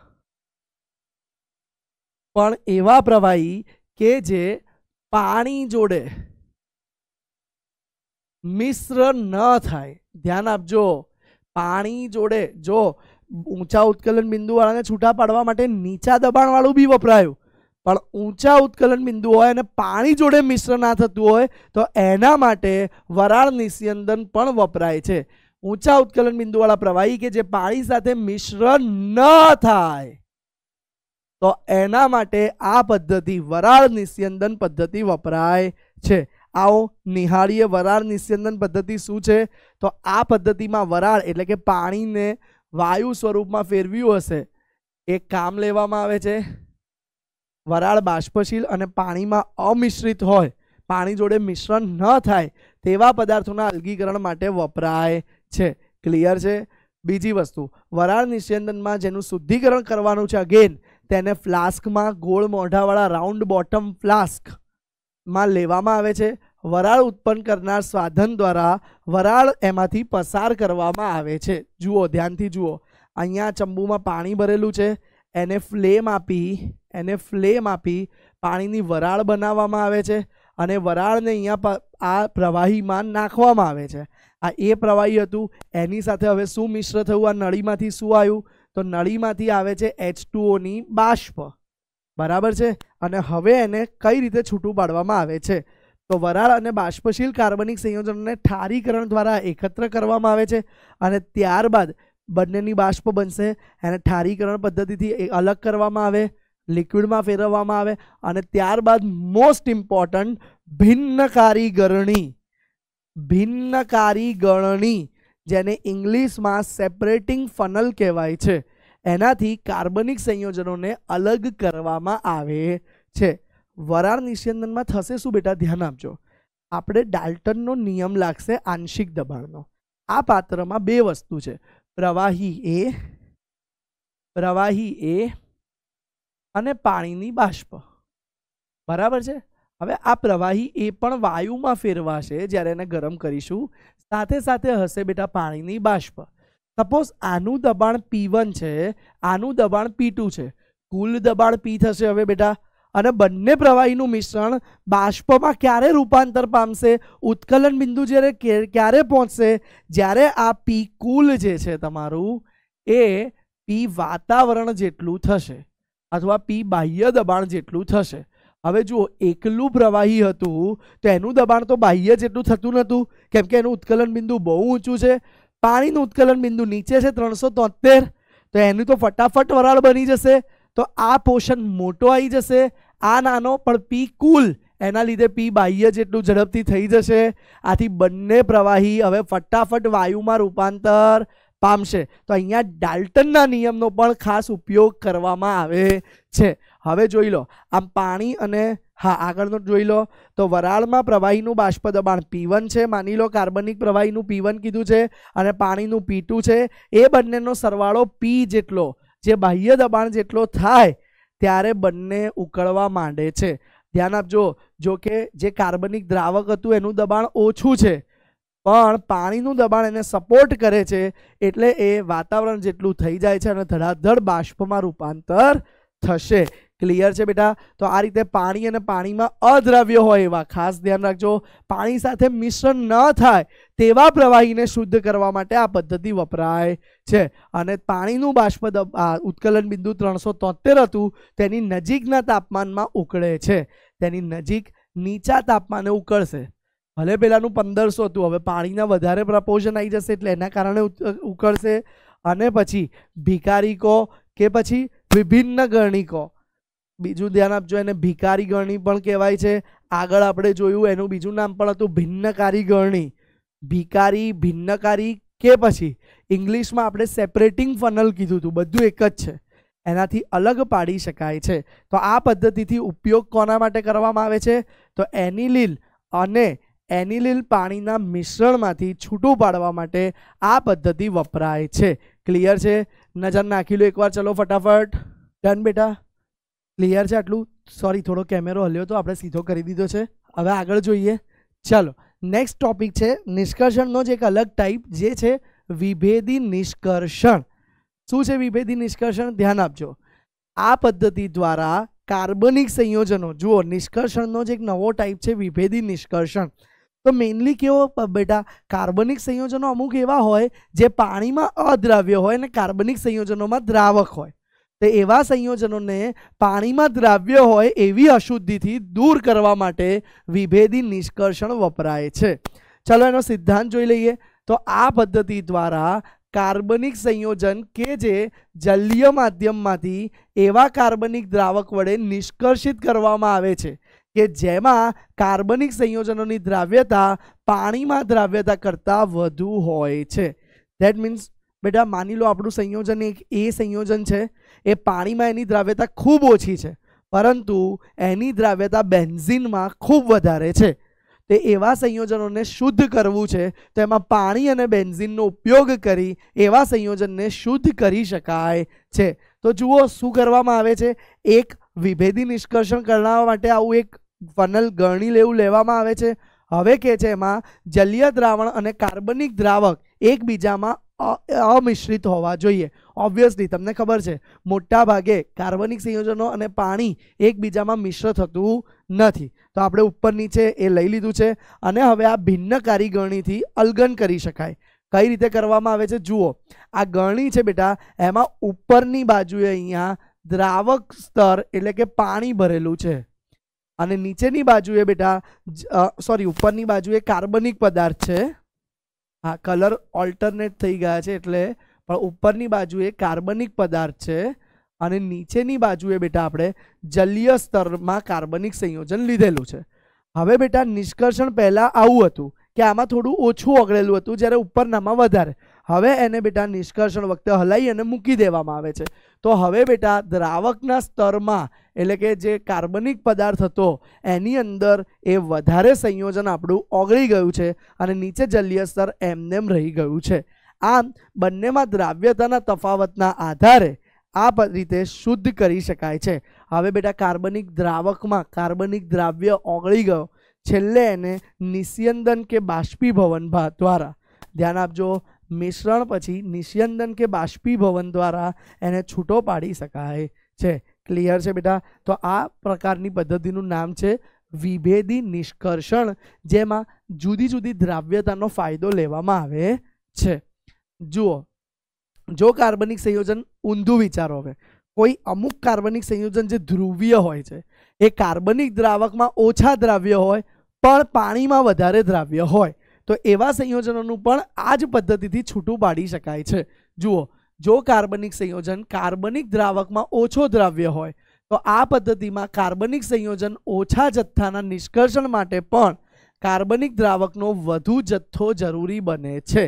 પણ એવા પ્રવાહી કે જે પાણી જોડે મિશ્ર ન થાય ધ્યાન આપજો પાણી જોડે જો ઊંચા ઉત્કલન બિંદુવાળાને છૂટા પાડવા માટે નીચા દબાણવાળું બી વપરાયું પણ ઊંચા ઉત્કલન બિંદુ હોય અને પાણી જોડે મિશ્ર ના થતું હોય તો એના માટે વરાળ નિસ્યંદન પણ વપરાય છે ઊંચા ઉત્કલન બિંદુવાળા પ્રવાહી કે જે પાણી સાથે મિશ્ર ન થાય તો એના માટે આ પદ્ધતિ વરાળ નિસ્યંદન પદ્ધતિ વપરાય છે આવો નિહાળીએ વરાળ નિસ્યંદન પદ્ધતિ શું છે તો આ પદ્ધતિમાં વરાળ એટલે કે પાણીને વાયુ સ્વરૂપમાં ફેરવ્યું હશે એ કામ લેવામાં આવે છે વરાળ બાષ્પશીલ અને પાણીમાં અમિશ્રિત હોય પાણી જોડે મિશ્રણ ન થાય તેવા પદાર્થોના અલગીકરણ માટે વપરાય છે ક્લિયર છે બીજી વસ્તુ વરાળ નિસ્યંદનમાં જેનું શુદ્ધિકરણ કરવાનું છે અગેન તેને ફ્લાસ્કમાં ગોળ મોઢાવાળા રાઉન્ડ બોટમ ફ્લાસ્ક માં લેવામાં આવે છે વરાળ ઉત્પન્ન કરનાર સાધન દ્વારા વરાળ એમાંથી પસાર કરવામાં આવે છે જુઓ ધ્યાનથી જુઓ અહીંયા ચંબુમાં પાણી ભરેલું છે એને ફ્લેમ આપી એને ફ્લેમ આપી પાણીની વરાળ બનાવવામાં આવે છે અને વરાળને અહીંયા આ પ્રવાહીમાં નાખવામાં આવે છે આ એ પ્રવાહી હતું એની સાથે હવે શું મિશ્ર થયું આ નળીમાંથી શું આવ્યું તો નળીમાંથી આવે છે એચ ટુઓની બાષ્પ બરાબર છે અને હવે એને કઈ રીતે છૂટું પાડવામાં આવે છે તો વરાળ અને બાષ્પશીલ કાર્બનિક સંયોજનોને ઠારીકરણ દ્વારા એકત્ર કરવામાં આવે છે અને ત્યારબાદ બંનેની બાષ્પ બનશે એને ઠારીકરણ પદ્ધતિથી અલગ કરવામાં આવે લિક્વિડમાં ફેરવવામાં આવે અને ત્યારબાદ મોસ્ટ ઇમ્પોર્ટન્ટ ભિન્નકારી ગરણી ભિન્નકારી ગળણી જેને ઇંગ્લિશમાં સેપરેટિંગ ફનલ કહેવાય છે એનાથી કાર્બનિક સંયોજનોને અલગ કરવામાં આવે છે વરાળ નિસ્યંદનમાં થશે શું બેટા ધ્યાન આપજો આપણે ડાલ્ટનનો નિયમ લાગશે આંશિક દબાણનો આ પાત્રમાં બે વસ્તુ છે પ્રવાહી એ પ્રવાહી એ અને પાણીની બાષ્પ બરાબર છે હવે આ પ્રવાહી એ પણ વાયુમાં ફેરવાશે જ્યારે એને ગરમ કરીશું સાથે સાથે હશે બેટા પાણીની બાષ્પ સપોઝ આનું દબાણ પી વન છે આનું દબાણ પી છે કુલ દબાણ પી થશે હવે બેટા અને બંને પ્રવાહીનું મિશ્રણ બાષ્પમાં ક્યારે રૂપાંતર પામશે ઉત્કલન બિંદુ જ્યારે ક્યારે પહોંચશે જ્યારે આ પી કુલ જે છે તમારું એ પી વાતાવરણ જેટલું થશે અથવા પી બાહ્ય દબાણ જેટલું થશે હવે જુઓ એકલું પ્રવાહી હતું તો એનું દબાણ તો બાહ્ય જેટલું થતું નહોતું કેમ કે એનું ઉત્કલન બિંદુ બહુ ઊંચું છે પાણીનું ઉત્કલન બિંદુ નીચે છે ત્રણસો તોતેર તો એનું તો ફટાફટ વરાળ બની જશે તો આ પોષણ મોટો આવી જશે આ નાનો પણ પી કુલ એના લીધે પી બાહ્ય જેટલું ઝડપથી થઈ જશે આથી બંને પ્રવાહી હવે ફટાફટ વાયુમાં રૂપાંતર પામશે તો અહીંયા ડાલ્ટનના નિયમનો પણ ખાસ ઉપયોગ કરવામાં આવે છે હવે જોઈ લો આમ પાણી અને હા આગળનો જોઈ લો તો વરાળમાં પ્રવાહીનું બાષ્પ દબાણ પીવન છે માની લો કાર્બનિક પ્રવાહીનું પીવન કીધું છે અને પાણીનું પીટું છે એ બંનેનો સરવાળો પી જેટલો જે બાહ્ય દબાણ જેટલો થાય ત્યારે બંને ઉકળવા માંડે છે ધ્યાન આપજો જો કે જે કાર્બનિક દ્રાવક હતું એનું દબાણ ઓછું છે પણ પાણીનું દબાણ એને સપોર્ટ કરે છે એટલે એ વાતાવરણ જેટલું થઈ જાય છે અને ધડાધડ બાષ્પમાં રૂપાંતર થશે ક્લિયર છે બેટા તો આ રીતે પાણી અને પાણીમાં અદ્રવ્ય હોય એવા ખાસ ધ્યાન રાખજો પાણી સાથે મિશ્રણ ન થાય તેવા પ્રવાહીને શુદ્ધ કરવા માટે આ પદ્ધતિ વપરાય છે અને પાણીનું બાષ્પ ઉત્કલન બિંદુ ત્રણસો તોતેર હતું તેની નજીકના તાપમાનમાં ઉકળે છે તેની નજીક નીચા તાપમાને ઉકળશે ભલે પહેલાંનું પંદરસો હતું હવે પાણીના વધારે પ્રપોઝન આવી જશે એટલે એના કારણે ઉકળશે અને પછી ભિકારીકો કે પછી વિભિન્ન ગણિકો બીજું ધ્યાન આપજો એને ભિકારી ગણી પણ કહેવાય છે આગળ આપણે જોયું એનું બીજું નામ પણ હતું ભિન્નકારી ગણી ભિકારી ભિન્નકારી કે પછી ઇંગ્લિશમાં આપણે સેપરેટિંગ ફનલ કીધું હતું બધું એક જ છે એનાથી અલગ પાડી શકાય છે તો આ પદ્ધતિથી ઉપયોગ કોના માટે કરવામાં આવે છે તો એનિલિલ અને એનિલિલ પાણીના મિશ્રણમાંથી છૂટું પાડવા માટે આ પદ્ધતિ વપરાય છે ક્લિયર છે નજર નાખી લો એકવાર ચલો ફટાફટ ડન બેટા ક્લિયર છે આટલું સોરી થોડો કેમેરો હલ્યો તો આપણે સીધો કરી દીધો છે હવે આગળ જોઈએ ચાલો નેક્સ્ટ ટોપિક છે નિષ્કર્ષણનો જ એક અલગ ટાઈપ જે છે વિભેદી નિષ્કર્ષણ શું છે વિભેદી નિષ્કર્ષણ ધ્યાન આપજો આ પદ્ધતિ દ્વારા કાર્બનિક સંયોજનો જુઓ નિષ્કર્ષણનો જ એક નવો ટાઈપ છે વિભેદી નિષ્કર્ષણ તો મેઇનલી કેવો બેટા કાર્બનિક સંયોજનો અમુક એવા હોય જે પાણીમાં અદ્રાવ્ય હોય અને કાર્બનિક સંયોજનોમાં દ્રાવક હોય તે એવા સંયોજનોને પાણીમાં દ્રાવ્ય હોય એવી અશુદ્ધિથી દૂર કરવા માટે વિભેદી નિષ્કર્ષણ વપરાય છે ચાલો એનો સિદ્ધાંત જોઈ લઈએ તો આ પદ્ધતિ દ્વારા કાર્બનિક સંયોજન કે જે જલીય માધ્યમમાંથી એવા કાર્બનિક દ્રાવક વડે નિષ્કર્ષિત કરવામાં આવે છે કે જેમાં કાર્બનિક સંયોજનોની દ્રાવ્યતા પાણીમાં દ્રાવ્યતા કરતાં વધુ હોય છે ધેટ મીન્સ બેટા માની લો આપણું સંયોજન એક એ સંયોજન છે એ પાણીમાં એની દ્રાવ્યતા ખૂબ ઓછી છે પરંતુ એની દ્રાવ્યતા બેન્ઝિનમાં ખૂબ વધારે છે તે એવા સંયોજનોને શુદ્ધ કરવું છે તો એમાં પાણી અને બેન્ઝિનનો ઉપયોગ કરી એવા સંયોજનને શુદ્ધ કરી શકાય છે તો જુઓ શું કરવામાં આવે છે એક વિભેદી નિષ્કર્ષણ કરવા માટે આવું એક ફનલ ગરણી લેવું લેવામાં આવે છે હવે કે છે એમાં જલીય દ્રાવણ અને કાર્બનિક દ્રાવક એકબીજામાં અમિશ્રિત હોવા જોઈએ ઓબ્વિયસલી તમને ખબર છે મોટા ભાગે કાર્બનિક સંયોજનો અને પાણી એકબીજામાં મિશ્ર થતું નથી તો આપણે ઉપર નીચે એ લઈ લીધું છે અને હવે આ ભિન્ન કારીગરણીથી અલગન કરી શકાય કઈ રીતે કરવામાં આવે છે જુઓ આ ગરણી છે બેટા એમાં ઉપરની બાજુએ અહીંયા દ્રાવક સ્તર એટલે કે પાણી ભરેલું છે અને નીચેની બાજુએ બેટા સોરી ઉપરની બાજુએ કાર્બનિક પદાર્થ છે હા કલર ઓલ્ટરનેટ થઈ ગયા છે એટલે પણ ઉપરની બાજુએ કાર્બનિક પદાર્થ છે અને નીચેની બાજુએ બેટા આપણે જલીય સ્તરમાં કાર્બનિક સંયોજન લીધેલું છે હવે બેટા નિષ્કર્ષણ પહેલાં આવું હતું કે આમાં થોડું ઓછું ઓગળેલું હતું જ્યારે ઉપરનામાં વધારે હવે એને બેટા નિષ્કર્ષણ વખતે હલાઈ અને મૂકી દેવામાં આવે છે તો હવે બેટા દ્રાવકના સ્તરમાં એટલે કે જે કાર્બનિક પદાર્થ હતો એની અંદર એ વધારે સંયોજન આપણું ઓગળી ગયું છે અને નીચે જલીય સ્તર એમનેમ રહી ગયું છે આમ બંનેમાં દ્રાવ્યતાના તફાવતના આધારે આ રીતે શુદ્ધ કરી શકાય છે હવે બેટા કાર્બનિક દ્રાવકમાં કાર્બનિક દ્રાવ્ય ઓગળી ગયો છેલ્લે એને નિસ્યંદન કે બાષ્પીભવન દ્વારા ધ્યાન આપજો મિશ્રણ પછી નિસ્યંદન કે બાષ્પીભવન દ્વારા એને છૂટો પાડી શકાય છે ક્લિયર છે બેટા તો આ પ્રકારની પદ્ધતિનું નામ છે વિભેદી નિષ્કર્ષણ જેમાં જુદી જુદી દ્રાવ્યતાનો ફાયદો લેવામાં આવે છે જુઓ જો કાર્બનિક સંયોજન ઊંધું વિચારો હવે કોઈ અમુક કાર્બનિક સંયોજન જે ધ્રુવીય હોય છે એ કાર્બનિક દ્રાવકમાં ઓછા દ્રાવ્ય હોય પણ પાણીમાં વધારે દ્રાવ્ય હોય તો એવા સંયોજનોનું પણ આ જ પદ્ધતિથી છૂટું પાડી શકાય છે જુઓ જો કાર્બનિક સંયોજન કાર્બનિક દ્રાવકમાં ઓછો દ્રાવ્ય હોય તો આ પદ્ધતિમાં કાર્બનિક સંયોજન ઓછા જથ્થાના નિષ્કર્ષણ માટે પણ કાર્બનિક દ્રાવકનો વધુ જથ્થો જરૂરી બને છે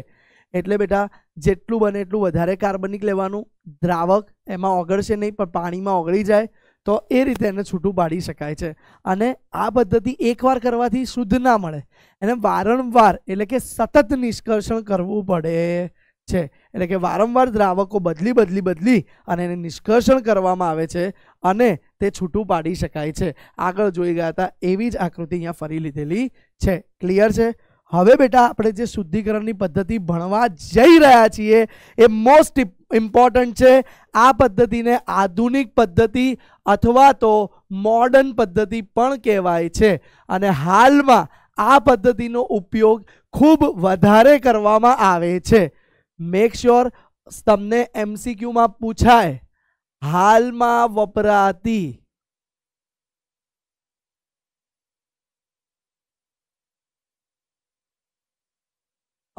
એટલે બેટા જેટલું બને એટલું વધારે કાર્બનિક લેવાનું દ્રાવક એમાં ઓગળશે નહીં પણ પાણીમાં ઓગળી જાય તો એ રીતે એને છૂટું પાડી શકાય છે અને આ પદ્ધતિ એકવાર કરવાથી શુદ્ધ ના મળે એને વારંવાર એટલે કે સતત નિષ્કર્ષણ કરવું પડે છે એટલે કે વારંવાર દ્રાવકો બદલી બદલી બદલી અને એને નિષ્કર્ષણ કરવામાં આવે છે અને તે છૂટું પાડી શકાય છે આગળ જોઈ ગયા હતા એવી જ આકૃતિ અહીંયા ફરી લીધેલી છે ક્લિયર છે હવે બેટા આપણે જે શુદ્ધિકરણની પદ્ધતિ ભણવા જઈ રહ્યા છીએ એ મોસ્ટ ઇમ્પોર્ટન્ટ છે આ પદ્ધતિને આધુનિક પદ્ધતિ અથવા તો મોડર્ન પદ્ધતિ પણ કહેવાય છે અને હાલમાં આ પદ્ધતિનો ઉપયોગ ખૂબ વધારે કરવામાં આવે છે મેક શ્યોર તમને એમસીક્યુમાં પૂછાય હાલમાં વપરાતી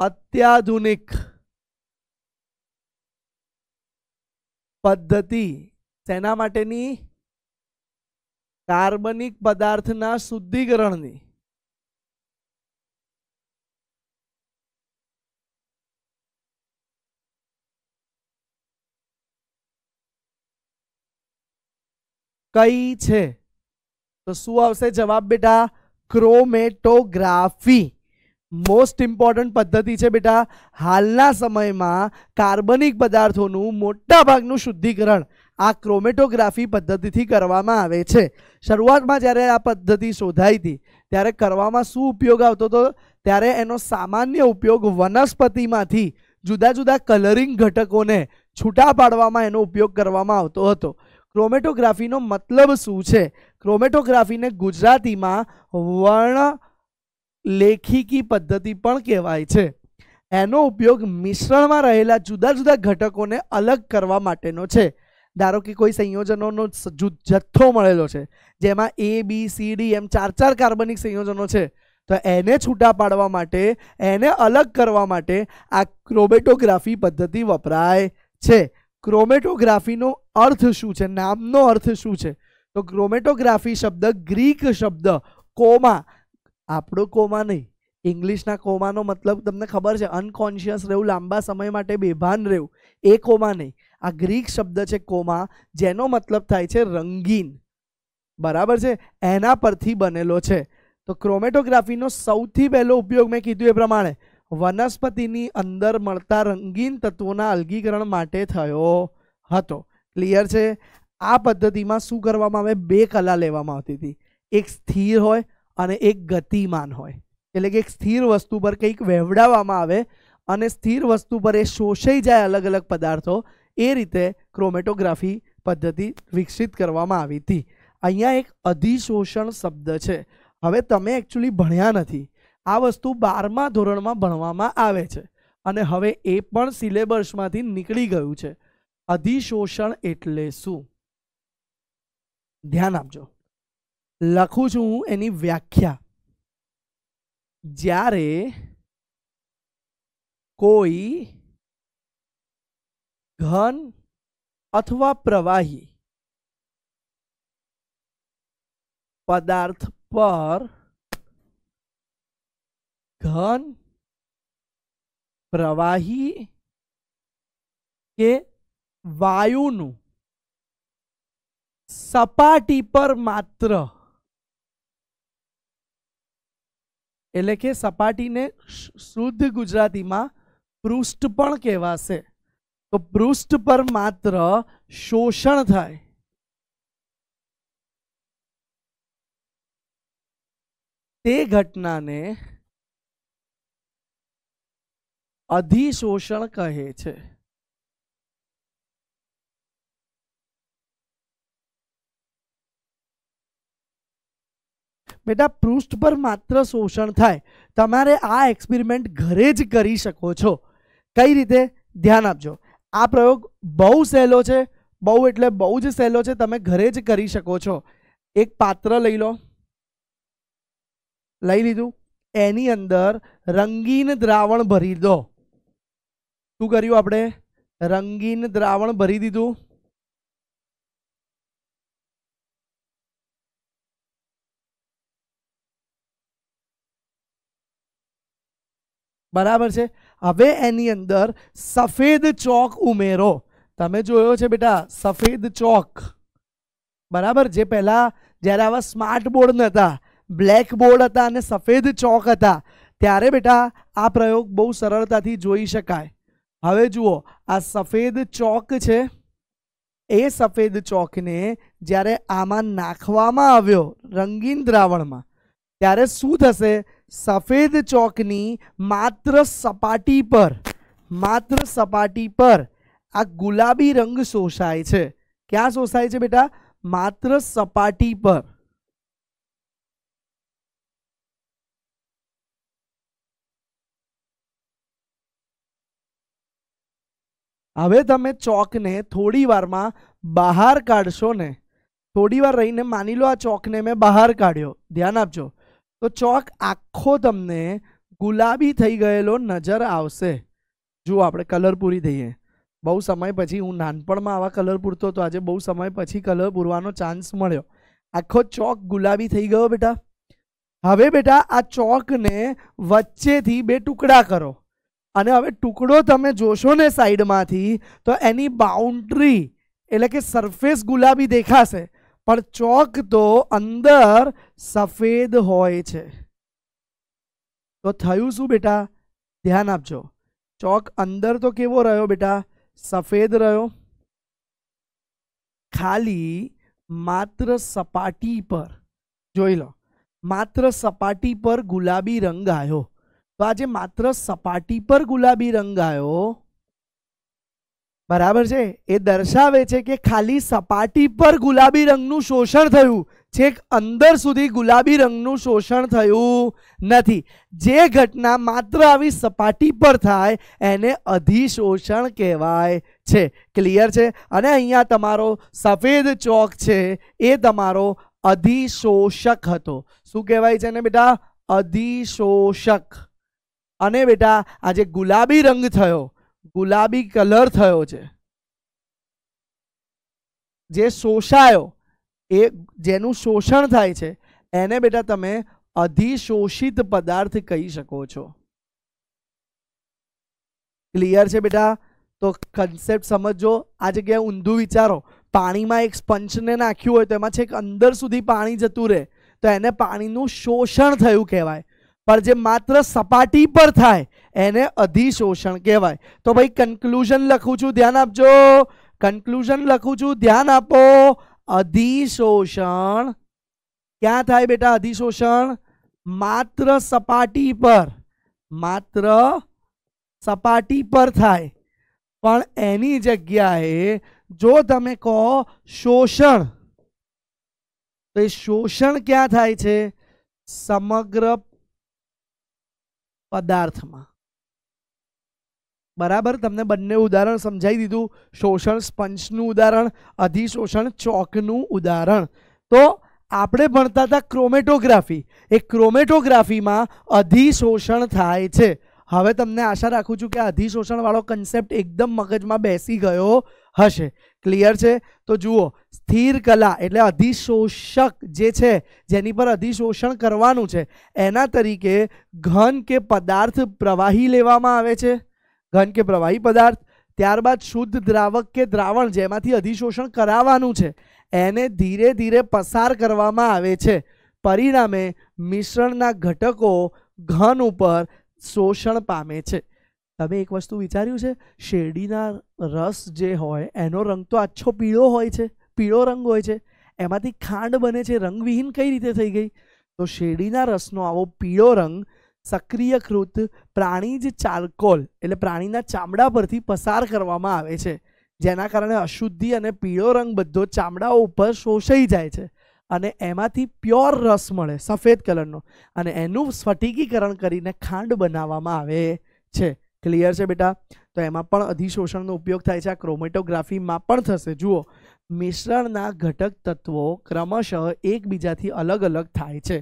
અત્યાધુનિક પદ્ધતિ તેના માટેની કાર્બનિક પદાર્થના શુદ્ધિકરણની કઈ છે તો શું આવશે જવાબ બેટા ક્રોમેટોગ્રાફી મોસ્ટ ઇમ્પોર્ટન્ટ પદ્ધતિ છે બેટા હાલના સમયમાં કાર્બનિક પદાર્થોનું મોટાભાગનું શુદ્ધિકરણ આ ક્રોમેટોગ્રાફી પદ્ધતિથી કરવામાં આવે છે શરૂઆતમાં જ્યારે આ પદ્ધતિ શોધાઈ હતી ત્યારે કરવામાં શું ઉપયોગ આવતો હતો ત્યારે એનો સામાન્ય ઉપયોગ વનસ્પતિમાંથી જુદા જુદા કલરિંગ ઘટકોને છૂટા પાડવામાં એનો ઉપયોગ કરવામાં આવતો હતો ક્રોમેટોગ્રાફીનો મતલબ શું છે ક્રોમેટોગ્રાફીને ગુજરાતીમાં વર્ણ લેખિકી પદ્ધતિ પણ કહેવાય છે એનો ઉપયોગ મિશ્રણમાં રહેલા જુદા જુદા ઘટકોને અલગ કરવા માટેનો છે ધારો કે કોઈ સંયોજનોનો જથ્થો મળેલો છે જેમાં એ બી સી ડી એમ ચાર ચાર કાર્બનિક સંયોજનો છે તો એને છૂટા પાડવા માટે એને અલગ કરવા માટે આ ક્રોમેટોગ્રાફી પદ્ધતિ વપરાય છે ક્રોમેટોગ્રાફીનો અર્થ શું છે નામનો અર્થ શું છે તો ક્રોમેટોગ્રાફી શબ્દ ગ્રીક શબ્દ કોમા આપણો કોમા નહીં ઇંગ્લિશના કોમાનો મતલબ તમને ખબર છે અનકોન્શિયસ રહેવું લાંબા સમય માટે બેભાન રહેવું એ કોમા નહીં આ ગ્રીક શબ્દ છે કોમા જેનો મતલબ થાય છે રંગીન બરાબર છે એના પરથી બનેલો છે તો ક્રોમેટોગ્રાફીનો સૌથી પહેલો ઉપયોગ મેં કીધું એ પ્રમાણે વનસ્પતિની અંદર મળતા રંગીન તત્વોના અલગીકરણ માટે થયો હતો ક્લિયર છે આ પદ્ધતિમાં શું કરવામાં આવે બે કલા લેવામાં આવતી હતી એક સ્થિર હોય અને એક ગતિમાન હોય એટલે કે એક સ્થિર વસ્તુ પર કંઈક વેવડાવવામાં આવે અને સ્થિર વસ્તુ પર એ શોષાઈ જાય અલગ અલગ પદાર્થો એ રીતે ક્રોમેટોગ્રાફી પદ્ધતિ વિકસિત કરવામાં આવી હતી અહીંયા એક અધિશોષણ શબ્દ છે હવે તમે એકચ્યુઅલી ભણ્યા નથી આ વસ્તુ બારમા ધોરણમાં ભણવામાં આવે છે અને હવે એ પણ સિલેબસમાંથી નીકળી ગયું છે અધિશોષણ એટલે શું ધ્યાન આપજો લખું છું એની વ્યાખ્યા જ્યારે કોઈ ઘન અથવા પ્રવાહી પદાર્થ પર ઘન પ્રવાહી કે વાયુનું સપાટી પર માત્ર એટલે કે સપાટીને શુદ્ધ ગુજરાતીમાં પૃષ્ઠ પણ કહેવાશે તો પૃષ્ઠ પર માત્ર શોષણ થાય તે ઘટનાને અધિશોષણ કહે છે બેટા પૃષ્ઠ પર માત્ર શોષણ થાય તમારે આ એક્સપેરિમેન્ટ ઘરે જ કરી શકો છો કઈ રીતે ધ્યાન આપજો આ પ્રયોગ બહુ સહેલો છે બહુ એટલે બહુ જ સહેલો છે તમે ઘરે જ કરી શકો છો એક પાત્ર લઈ લો લઈ લીધું એની અંદર રંગીન દ્રાવણ ભરી દો શું કર્યું આપણે રંગીન દ્રાવણ ભરી દીધું બરાબર છે હવે એની અંદર સફેદ ચોક ઉમેરો તમે જોયો છે બેટા સફેદ ચોક બરાબર જે પહેલાં જ્યારે આવા સ્માર્ટ બોર્ડ નહોતા બ્લેક બોર્ડ હતા અને સફેદ ચોક હતા ત્યારે બેટા આ પ્રયોગ બહુ સરળતાથી જોઈ શકાય હવે જુઓ આ સફેદ ચોક છે એ સફેદ ચોકને જ્યારે આમાં નાખવામાં આવ્યો રંગીન દ્રાવણમાં ત્યારે શું થશે સફેદ ચોકની માત્ર સપાટી પર માત્ર સપાટી પર આ ગુલાબી રંગ શોષાય છે ક્યાં શોષાય છે બેટા માત્ર સપાટી પર હવે તમે ચોકને થોડી વારમાં બહાર કાઢશો ને થોડી વાર રહીને માની લો આ ચોકને મેં બહાર કાઢ્યો ધ્યાન આપજો તો ચોક આખો તમને ગુલાબી થઈ ગયેલો નજર આવશે જુઓ આપણે કલર પૂરી થઈએ બહુ સમય પછી હું નાનપણમાં આવા કલર પૂરતો હતો આજે બહુ સમય પછી કલર પૂરવાનો ચાન્સ મળ્યો આખો ચોક ગુલાબી થઈ ગયો બેટા હવે બેટા આ ચોકને વચ્ચેથી બે ટુકડા કરો અને હવે ટુકડો તમે જોશો ને સાઈડમાંથી તો એની બાઉન્ડ્રી એટલે કે સરફેસ ગુલાબી દેખાશે પણ ચોક તો અંદર સફેદ હોય છે તો થયું શું બેટા ધ્યાન આપજો ચોક અંદર તો કેવો રહ્યો બેટા સફેદ રહ્યો ખાલી માત્ર સપાટી પર જોઈ લો માત્ર સપાટી પર ગુલાબી રંગ આવ્યો તો આજે માત્ર સપાટી પર ગુલાબી રંગ આવ્યો બરાબર છે એ દર્શાવે છે કે ખાલી સપાટી પર ગુલાબી રંગનું શોષણ થયું છેક અંદર સુધી ગુલાબી રંગનું શોષણ થયું નથી જે ઘટના માત્ર આવી સપાટી પર થાય એને અધિશોષણ કહેવાય છે ક્લિયર છે અને અહીંયા તમારો સફેદ ચોક છે એ તમારો અધિશોષક હતો શું કહેવાય છે ને બેટા અધિશોષક અને બેટા આજે ગુલાબી રંગ થયો ગુલાબી કલર થયો છે જે શોષાયો એ જેનું શોષણ થાય છે એને બેટા તમે અધિશોષિત પદાર્થ કહી શકો છો ક્લિયર છે બેટા તો કન્સેપ્ટ સમજો આ જગ્યાએ ઊંધું વિચારો પાણીમાં એક સ્પંચને નાખ્યું હોય તો એમાં છેક અંદર સુધી પાણી જતું રહે તો એને પાણીનું શોષણ થયું કહેવાય પણ જે માત્ર સપાટી પર થાય એને અધિશોષણ કહેવાય તો ભાઈ કન્ક્લુઝન લખું છું ધ્યાન આપજો કન્ક્લુઝન લખું છું ધ્યાન આપો અધિશોષણ ક્યાં થાય બેટા અધિશોષણ માત્ર સપાટી પર માત્ર સપાટી પર થાય પણ એની જગ્યાએ જો તમે કહો શોષણ તો એ શોષણ ક્યાં થાય છે સમગ્ર પદાર્થમાં બરાબર તમને બંને ઉદાહરણ સમજાવી દીધું શોષણ સ્પંચનું ઉદાહરણ અધિશોષણ ચોકનું ઉદાહરણ તો આપણે ભણતા હતા ક્રોમેટોગ્રાફી એ ક્રોમેટોગ્રાફીમાં અધિશોષણ થાય છે હવે તમને આશા રાખું છું કે અધિશોષણવાળો કન્સેપ્ટ એકદમ મગજમાં બેસી ગયો હશે ક્લિયર છે તો જુઓ સ્થિર કલા એટલે અધિશોષક જે છે જેની પર અધિશોષણ કરવાનું છે એના તરીકે ઘન કે પદાર્થ પ્રવાહી લેવામાં આવે છે ઘન કે પ્રવાહી પદાર્થ ત્યારબાદ શુદ્ધ દ્રાવક કે દ્રાવણ જેમાંથી અધિશોષણ કરાવવાનું છે એને ધીરે ધીરે પસાર કરવામાં આવે છે પરિણામે મિશ્રણના ઘટકો ઘન ઉપર શોષણ પામે છે તમે એક વસ્તુ વિચાર્યું છે શેરડીના રસ જે હોય એનો રંગ તો આછો પીળો હોય છે પીળો રંગ હોય છે એમાંથી ખાંડ બને છે રંગવિહીન કઈ રીતે થઈ ગઈ તો શેરડીના રસનો આવો પીળો રંગ સક્રિયકૃત પ્રાણી જ ચાલ્કોલ એટલે પ્રાણીના ચામડા પરથી પસાર કરવામાં આવે છે જેના કારણે અશુદ્ધિ અને પીળો રંગ બધો ચામડાઓ ઉપર શોષાઈ જાય છે અને એમાંથી પ્યોર રસ મળે સફેદ કલરનો અને એનું સ્ફટિકીકરણ કરીને ખાંડ બનાવવામાં આવે છે ક્લિયર છે બેટા તો એમાં પણ અધિશોષણનો ઉપયોગ થાય છે આ ક્રોમેટોગ્રાફીમાં પણ થશે જુઓ મિશ્રણના ઘટક તત્વો ક્રમશઃ એકબીજાથી અલગ અલગ થાય છે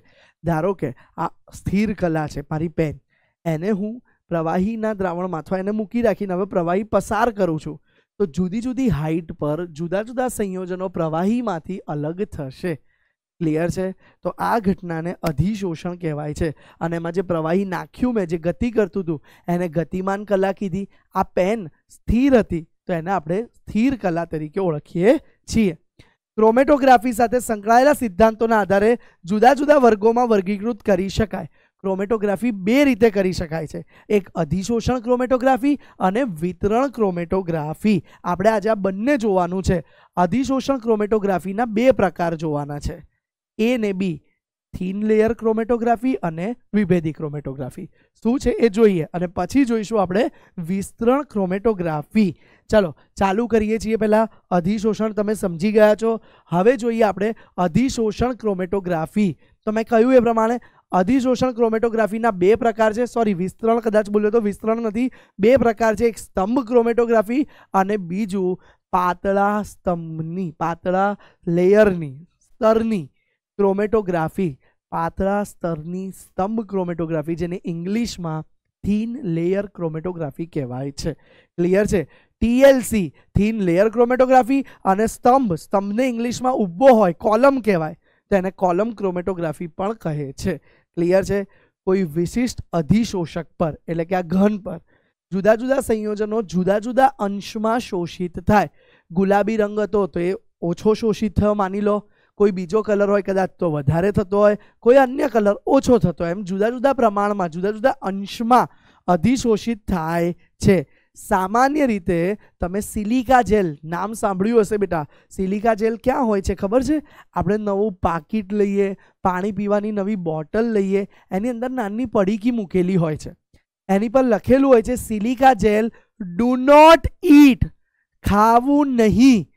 ધારો કે આ સ્થિર કલા છે મારી પેન એને હું પ્રવાહીના દ્રાવણમાં અથવા એને મૂકી રાખીને હવે પ્રવાહી પસાર કરું છું તો જુદી જુદી હાઇટ પર જુદા જુદા સંયોજનો પ્રવાહીમાંથી અલગ થશે ક્લિયર છે તો આ ઘટનાને અધિશોષણ કહેવાય છે અને માં જે પ્રવાહી નાખ્યું મે જે ગતિ કરતું હતું એને ગતિમાન કલાકીતી આ પેન સ્થિર હતી તો એને આપણે સ્થિર કલા તરીકે ઓળખીએ છીએ ક્રોમેટોગ્રાફી સાથે સંકળાયેલા સિદ્ધાંતોના આધારે જુદા જુદા વર્ગોમાં વર્ગીકૃત કરી શકાય ક્રોમેટોગ્રાફી બે રીતે કરી શકાય છે એક અધિશોષણ ક્રોમેટોગ્રાફી અને વિતરણ ક્રોમેટોગ્રાફી આપણે આજે આ બંને જોવાનું છે અધિશોષણ ક્રોમેટોગ્રાફીના બે પ્રકાર જોવાના છે એ ને બી થીન લેયર ક્રોમેટોગ્રાફી અને વિભેદી ક્રોમેટોગ્રાફી શું છે એ જોઈએ અને પછી જોઈશું આપણે વિસ્તરણ ક્રોમેટોગ્રાફી ચાલો ચાલુ કરીએ છીએ પહેલાં અધિશોષણ તમે સમજી ગયા છો હવે જોઈએ આપણે અધિશોષણ ક્રોમેટોગ્રાફી તો મેં કહ્યું એ પ્રમાણે અધિશોષણ ક્રોમેટોગ્રાફીના બે પ્રકાર છે સોરી વિસ્તરણ કદાચ બોલ્યો તો વિસ્તરણ નથી બે પ્રકાર છે એક સ્તંભ ક્રોમેટોગ્રાફી અને બીજું પાતળા સ્તંભની પાતળા લેયરની સ્તરની ક્રોમેટોગ્રાફી પાતળા સ્તરની સ્તંભ ક્રોમેટોગ્રાફી જેને ઇંગ્લિશમાં થીન લેયર ક્રોમેટોગ્રાફી કહેવાય છે ક્લિયર છે ટીએલસી થીન લેયર ક્રોમેટોગ્રાફી અને સ્તંભ સ્તંભને ઇંગ્લિશમાં ઊભો હોય કોલમ કહેવાય તેને કોલમ ક્રોમેટોગ્રાફી પણ કહે છે ક્લિયર છે કોઈ વિશિષ્ટ અધિશોષક પર એટલે કે આ ઘન પર જુદા જુદા સંયોજનો જુદા જુદા અંશમાં શોષિત થાય ગુલાબી રંગ હતો તો એ ઓછો શોષિત થયો માની લો કોઈ બીજો કલર હોય કદાચ તો વધારે થતો હોય કોઈ અન્ય કલર ઓછો થતો હોય એમ જુદા જુદા પ્રમાણમાં જુદા જુદા અંશમાં અધિશોષિત થાય છે સામાન્ય રીતે તમે સિલિકા જેલ નામ સાંભળ્યું હશે બેટા સિલિકા જેલ ક્યાં હોય છે ખબર છે આપણે નવું પાકીટ લઈએ પાણી પીવાની નવી બોટલ લઈએ એની અંદર નાની પડીકી મૂકેલી હોય છે એની પર લખેલું હોય છે silica gel do not eat ખાવું નહીં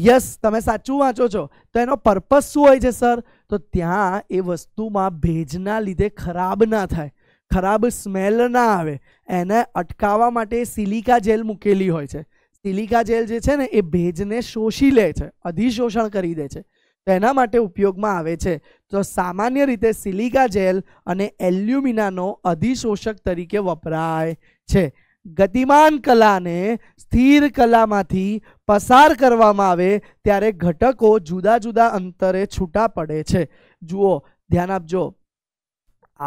યસ તમે સાચું વાંચો છો તો એનો પર્પઝ શું હોય છે સર તો ત્યાં એ વસ્તુમાં ભેજના લીધે ખરાબ ના થાય ખરાબ સ્મેલ ના આવે એને અટકાવવા માટે સિલિકા જેલ મૂકેલી હોય છે સિલિકા જેલ જે છે ને એ ભેજને શોષી લે છે અધિશોષણ કરી દે છે તેના માટે ઉપયોગમાં આવે છે તો સામાન્ય રીતે સિલિકા જેલ અને એલ્યુમિનાનો અધિશોષક તરીકે વપરાય છે ગતિમાન કલાને સ્થિર કલામાંથી પસાર કરવામાં આવે ત્યારે ઘટકો જુદા જુદા અંતરે છૂટા પડે છે જુઓ ધ્યાન આપજો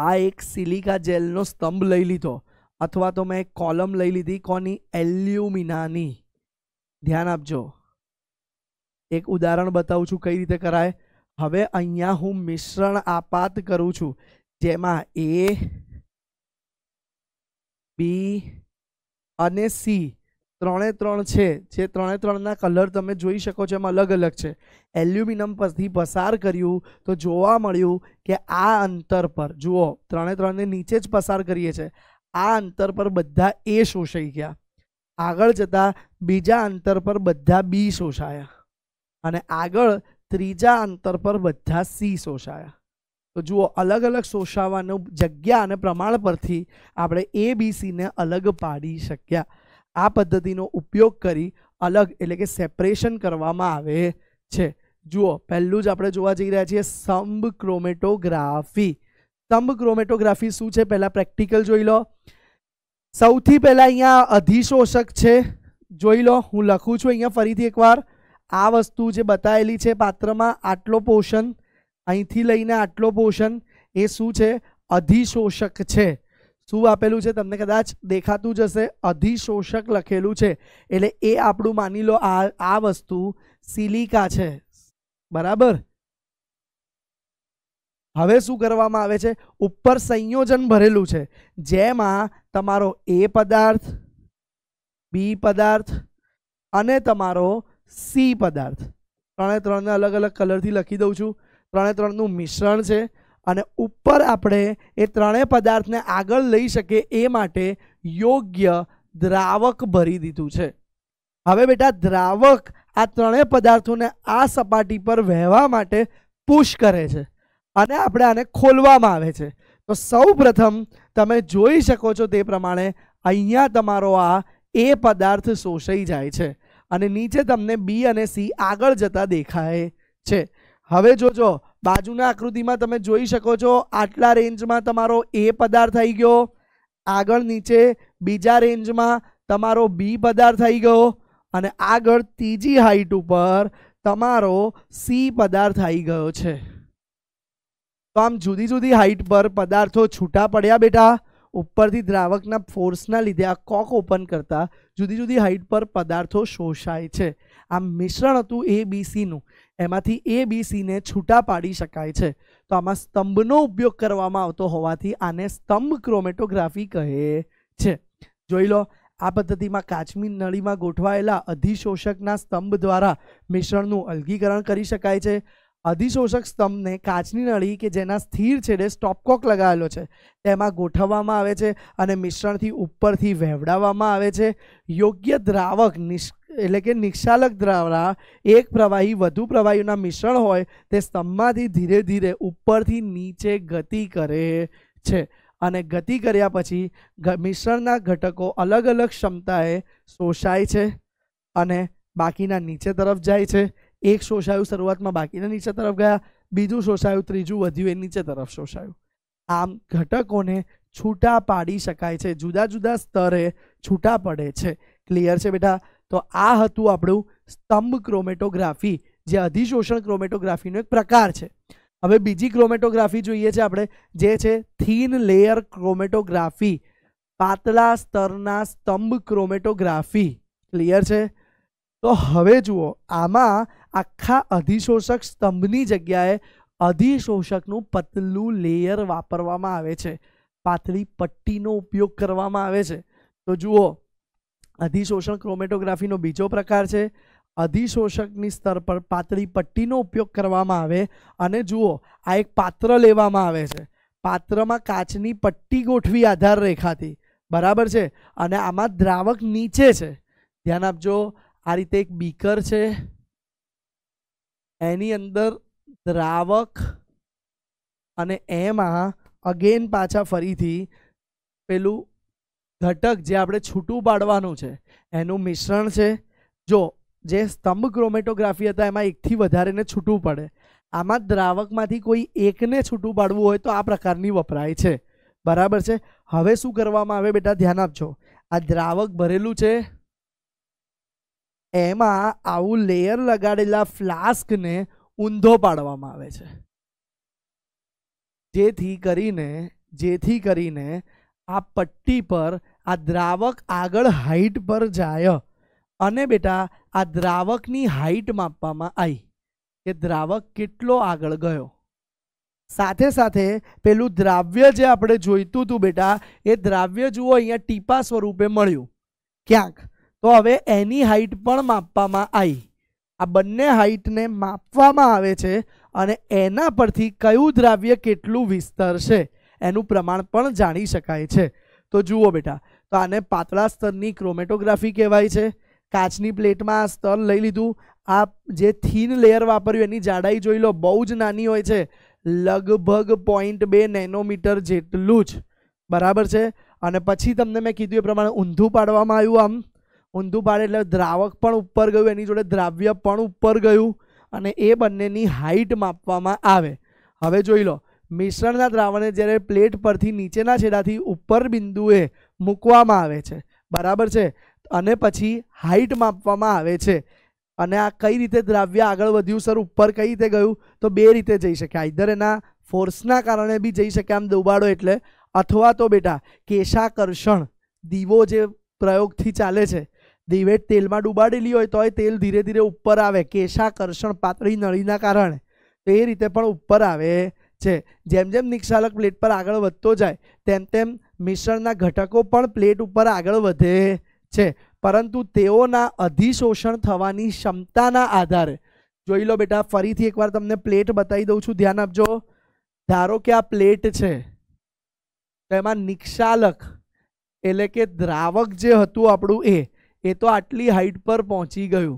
આ એક સિલિકા જેલનો સ્તંભ લઈ લીધો અથવા તો મેં એક કોલમ લઈ લીધી કોની એલ્યુમિનાની ધ્યાન આપજો એક ઉદાહરણ બતાવું છું કઈ રીતે કરાય હવે અહીંયા હું મિશ્રણ આપાત કરું છું જેમાં એ બી અને સી ત્રણે ત્રણ છે જે ત્રણે ત્રણના કલર તમે જોઈ શકો છો એમાં અલગ અલગ છે એલ્યુમિનિયમ પરથી પસાર કર્યું તો જોવા મળ્યું કે આ અંતર પર જુઓ ત્રણે ત્રણને નીચે જ પસાર કરીએ છીએ આ અંતર પર બધા એ શોષાઈ ગયા આગળ જતાં બીજા અંતર પર બધા બી શોષાયા અને આગળ ત્રીજા અંતર પર બધા સી શોષાયા તો જુઓ અલગ અલગ શોષાવાનું જગ્યા અને પ્રમાણ પરથી આપણે એ બી અલગ પાડી શક્યા આ પદ્ધતિનો ઉપયોગ કરી અલગ એટલે કે સેપરેશન કરવામાં આવે છે જુઓ પહેલું જ આપણે જોવા જઈ રહ્યા છીએ સ્તંભ ક્રોમેટોગ્રાફી સ્તંભ ક્રોમેટોગ્રાફી શું છે પહેલાં પ્રેક્ટિકલ જોઈ લો સૌથી પહેલાં અહીંયા અધિશોષક છે જોઈ લો હું લખું છું અહીંયા ફરીથી એકવાર આ વસ્તુ જે બતાવેલી છે પાત્રમાં આટલો પોષણ અહીંથી લઈને આટલો પોર્શન એ શું છે અધિશોષક છે શું આપેલું છે તમને કદાચ દેખાતું જશે અધિશોષક લખેલું છે એટલે એ આપણું માની લો આ આ વસ્તુ સિલિકા છે બરાબર હવે શું કરવામાં આવે છે ઉપર સંયોજન ભરેલું છે જેમાં તમારો એ પદાર્થ બી પદાર્થ અને તમારો સી પદાર્થ ત્રણે ત્રણને અલગ અલગ કલરથી લખી દઉં છું ત્રણે ત્રણનું મિશ્રણ છે અને ઉપર આપણે એ ત્રણેય પદાર્થને આગળ લઈ શકે એ માટે યોગ્ય દ્રાવક ભરી દીધું છે હવે બેટા દ્રાવક આ ત્રણેય પદાર્થોને આ સપાટી પર વહેવા માટે પુશ કરે છે અને આપણે આને ખોલવામાં આવે છે તો સૌ પ્રથમ તમે જોઈ શકો છો તે પ્રમાણે અહીંયા તમારો આ એ પદાર્થ શોષાઈ જાય છે અને નીચે તમને બી અને સી આગળ જતા દેખાય છે હવે જોજો બાજુના આકૃતિમાં તમે જોઈ શકો છો આટલા રેન્જમાં તમારો એ પદાર્થ થઈ ગયો આગળ નીચે બીજા રેન્જમાં તમારો બી પદાર્થ થઈ ગયો અને આગળ ત્રીજી હાઈટ ઉપર તમારો સી પદાર્થ થઈ ગયો છે તો આમ જુદી જુદી હાઈટ પર પદાર્થો છૂટા પડ્યા બેટા ઉપરથી દ્રાવકના ફોર્સના લીધે આ કોક ઓપન કરતા જુદી જુદી હાઈટ પર પદાર્થો શોષાય છે આમ મિશ્રણ હતું એ બીસીનું એમાંથી એ બી સીને છૂટા પાડી શકાય છે તો આમાં સ્તંભનો ઉપયોગ કરવામાં આવતો હોવાથી આને સ્તંભ ક્રોમેટોગ્રાફી કહે છે જોઈ લો આ પદ્ધતિમાં કાચમી નળીમાં ગોઠવાયેલા અધિશોષકના સ્તંભ દ્વારા મિશ્રણનું અલગીકરણ કરી શકાય છે અધિશોષક સ્તંભને કાચની નળી કે જેના સ્થિર છેડે સ્ટોપકોક લગાવેલો છે તેમાં ગોઠવવામાં આવે છે અને મિશ્રણથી ઉપરથી વહેવડાવવામાં આવે છે યોગ્ય દ્રાવક નિષ્ક એટલે કે નિક્ષાલક દ્વારા એક પ્રવાહી વધુ પ્રવાહીઓના મિશ્રણ હોય તે સ્તંભમાંથી ધીરે ધીરે ઉપરથી નીચે ગતિ કરે છે અને ગતિ કર્યા પછી મિશ્રણના ઘટકો અલગ અલગ ક્ષમતાએ શોષાય છે અને બાકીના નીચે તરફ જાય છે એક શોષાયું શરૂઆતમાં બાકીના નીચે તરફ ગયા બીજું શોષાયું ત્રીજું વધ્યું એ નીચે તરફ શોષાયું આમ ઘટકોને છૂટા પાડી શકાય છે જુદા જુદા સ્તરે છૂટા પડે છે ક્લિયર છે બેટા તો આ હતું આપણું સ્તંભ ક્રોમેટોગ્રાફી જે અધિશોષણ ક્રોમેટોગ્રાફીનો એક પ્રકાર છે હવે બીજી ક્રોમેટોગ્રાફી જોઈએ છે આપણે જે છે થીન લેયર ક્રોમેટોગ્રાફી પાતળા સ્તરના સ્તંભ ક્રોમેટોગ્રાફી ક્લિયર છે તો હવે જુઓ આમાં આખા અધિશોષક સ્તંભની જગ્યાએ અધિશોષકનું પતલું લેયર વાપરવામાં આવે છે પાતળી પટ્ટીનો ઉપયોગ કરવામાં આવે છે તો જુઓ અધિશોષણ ક્રોમેટોગ્રાફીનો બીજો પ્રકાર છે અધિશોષકની સ્તર પર પાતળી પટ્ટીનો ઉપયોગ કરવામાં આવે અને જુઓ આ એક પાત્ર લેવામાં આવે છે પાત્રમાં કાચની પટ્ટી ગોઠવી આધાર રેખાથી બરાબર છે અને આમાં દ્રાવક નીચે છે ધ્યાન આપજો આ રીતે એક બીકર છે એની અંદર દ્રાવક અને એમાં અગેન પાછા ફરીથી પેલું ઘટક જે આપણે છૂટું પાડવાનું છે એનું મિશ્રણ છે જો જે સ્તંભ ક્રોમેટોગ્રાફી હતા એમાં એકથી વધારેને છૂટું પડે આમાં દ્રાવકમાંથી કોઈ એકને છૂટું પાડવું હોય તો આ પ્રકારની વપરાય છે બરાબર છે હવે શું કરવામાં આવે બેટા ધ્યાન આપજો આ દ્રાવક ભરેલું છે એમાં આવું લેયર લગાડેલા ફ્લાસ્કને ઊંધો પાડવામાં આવે છે જેથી કરીને જેથી કરીને આ પટ્ટી પર આ દ્રાવક આગળ હાઈટ પર જાય અને બેટા આ દ્રાવકની હાઈટ માપવામાં આવી કે દ્રાવક કેટલો આગળ ગયો સાથે સાથે પેલું દ્રાવ્ય જે આપણે જોઈતું હતું બેટા એ દ્રાવ્ય જુઓ અહીંયા ટીપા સ્વરૂપે મળ્યું ક્યાંક તો હવે એની હાઈટ પણ માપવામાં આવી આ બંને હાઈટને માપવામાં આવે છે અને એના પરથી કયું દ્રાવ્ય કેટલું વિસ્તરશે એનું પ્રમાણ પણ જાણી શકાય છે તો જુઓ બેટા તો આને પાતળા સ્તરની ક્રોમેટોગ્રાફી કહેવાય છે કાચની પ્લેટમાં આ સ્તર લઈ લીધું આ જે થીન લેયર વાપર્યું એની જાડાઈ જોઈ લો બહુ જ નાની હોય છે લગભગ પોઈન્ટ બે નેનોમીટર જેટલું જ બરાબર છે અને પછી તમને મેં કીધું એ પ્રમાણે ઊંધું પાડવામાં આવ્યું આમ ઊંધું પાડે એટલે દ્રાવક પણ ઉપર ગયું એની જોડે દ્રાવ્ય પણ ઉપર ગયું અને એ બંનેની હાઇટ માપવામાં આવે હવે જોઈ લો મિશ્રણના દ્રાવણને જ્યારે પ્લેટ પરથી નીચેના છેડાથી ઉપર બિંદુએ મૂકવામાં આવે છે બરાબર છે અને પછી હાઇટ માપવામાં આવે છે અને આ કઈ રીતે દ્રાવ્ય આગળ વધ્યું સર ઉપર કઈ રીતે ગયું તો બે રીતે જઈ શકે આઈધર એના ફોર્સના કારણે બી જઈ શકે આમ દુબાડો એટલે અથવા તો બેટા કેશાકર્ષણ દીવો જે પ્રયોગથી ચાલે છે દીવે તેલમાં ડૂબાડેલી હોય તો એ તેલ ધીરે ધીરે ઉપર આવે કેશાકર્ષણ પાતળી નળીના કારણે તો એ રીતે પણ ઉપર આવે છે જેમ જેમ નિક્ષાલક પ્લેટ પર આગળ વધતો જાય તેમ તેમ મિશ્રણના ઘટકો પણ પ્લેટ ઉપર આગળ વધે છે પરંતુ તેઓના અધિશોષણ થવાની ક્ષમતાના આધારે જોઈ લો બેટા ફરીથી એકવાર તમને પ્લેટ બતાવી દઉં છું ધ્યાન આપજો ધારો કે આ પ્લેટ છે તેમાં નિક્ષાલક એટલે કે દ્રાવક જે હતું આપણું એ એ તો આટલી હાઈટ પર પહોંચી ગયું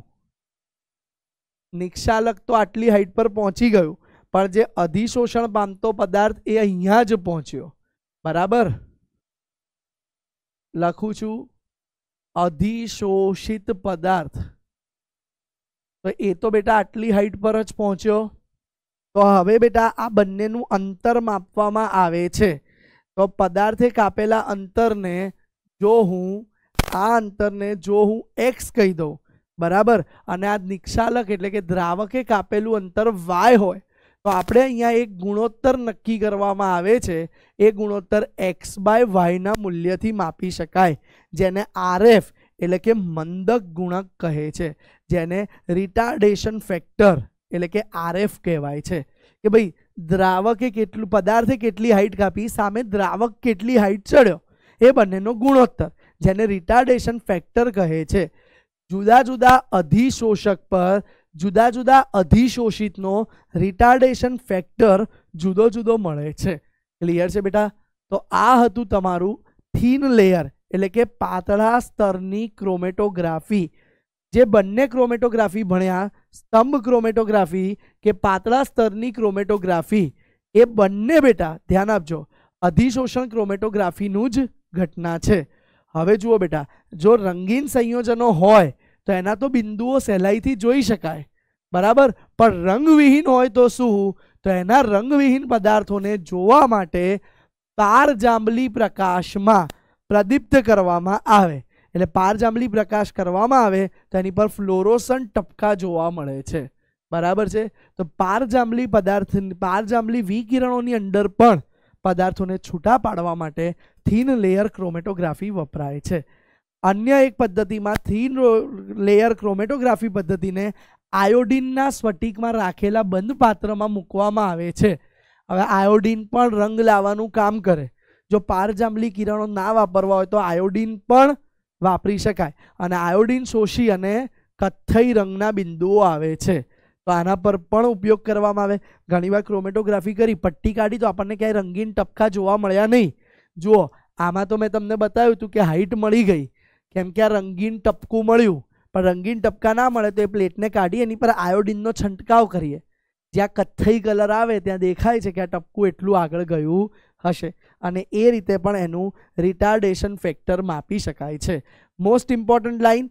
નિક્ષાલક તો આટલી હાઈટ પર પહોંચી ગયું પણ જે અધિશોષણ પામતો પદાર્થ એ અહીંયા જ પહોંચ્યો બરાબર લખું છું અધિશોષિત પદાર્થ તો એ તો બેટા આટલી હાઈટ પર જ પહોંચ્યો તો હવે બેટા આ બંનેનું અંતર માપવામાં આવે છે તો પદાર્થે કાપેલા અંતરને જો હું આ અંતરને જો હું એક્સ કહી દઉં બરાબર અને આ નિક્ષાલક એટલે કે દ્રાવકે કાપેલું અંતર વાય હોય તો આપણે અહીંયા એક ગુણોત્તર નક્કી કરવામાં આવે છે એ ગુણોત્તર એક્સ બાય વાયના મૂલ્યથી માપી શકાય જેને આરએફ એટલે કે મંદક ગુણક કહે છે જેને રિટાર્ડેશન ફેક્ટર એટલે કે આરએફ કહેવાય છે કે ભાઈ દ્રાવકે કેટલું પદાર્થે કેટલી હાઇટ કાપી સામે દ્રાવક કેટલી હાઇટ ચડ્યો એ બંનેનો ગુણોત્તર જેને રિટાર્ડેશન ફેક્ટર કહે છે જુદા જુદા અધિશોષક પર જુદા જુદા અધિશોષિતનો રિટાર્ડેશન ફેક્ટર જુદો જુદો મળે છે ક્લિયર છે બેટા તો આ હતું તમારું થીન લેયર એટલે કે પાતળા સ્તરની ક્રોમેટોગ્રાફી જે બંને ક્રોમેટોગ્રાફી ભણ્યા સ્તંભ ક્રોમેટોગ્રાફી કે પાતળા સ્તરની ક્રોમેટોગ્રાફી એ બંને બેટા ધ્યાન આપજો અધિશોષણ ક્રોમેટોગ્રાફીનું જ ઘટના છે હવે જુઓ બેટા જો રંગીન સંયોજનો હોય તો એના તો બિંદુઓ સહેલાઈથી જોઈ શકાય બરાબર પણ રંગવિહીન હોય તો શું તો એના રંગવિહીન પદાર્થોને જોવા માટે પારજાંબલી પ્રકાશમાં પ્રદીપ્ત કરવામાં આવે એટલે પારજાંબલી પ્રકાશ કરવામાં આવે તો એની પર ફ્લોરોસન ટપકા જોવા મળે છે બરાબર છે તો પારજાંબલી પદાર્થ પારજાંબલી વિકિરણોની અંદર પણ પદાર્થોને છૂટા પાડવા માટે થીન લેયર ક્રોમેટોગ્રાફી વપરાય છે અન્ય એક પદ્ધતિમાં થીન લેયર ક્રોમેટોગ્રાફી પદ્ધતિને આયોડિનના સ્ફટિકમાં રાખેલા બંધ પાત્રમાં મૂકવામાં આવે છે હવે આયોડિન પણ રંગ લાવવાનું કામ કરે જો પારજાંબલી કિરણો ના વાપરવા હોય તો આયોડિન પણ વાપરી શકાય અને આયોડિન શોષી અને કથ્થઈ રંગના બિંદુઓ આવે છે તો આના પર પણ ઉપયોગ કરવામાં આવે ઘણીવાર ક્રોમેટોગ્રાફી કરી પટ્ટી કાઢી તો આપણને ક્યાંય રંગીન ટપકા જોવા મળ્યા નહીં જુઓ આમાં તો મેં તમને બતાવ્યું હતું કે હાઇટ મળી ગઈ કેમ કે આ રંગીન ટપકું મળ્યું પણ રંગીન ટપકા ના મળે તો એ પ્લેટને કાઢી એની પર આયોડિનનો છંટકાવ કરીએ જ્યાં કથ્થઈ કલર આવે ત્યાં દેખાય છે કે આ ટપકું એટલું આગળ ગયું હશે અને એ રીતે પણ એનું રિટાર્ડેશન ફેક્ટર માપી શકાય છે મોસ્ટ ઇમ્પોર્ટન્ટ લાઇન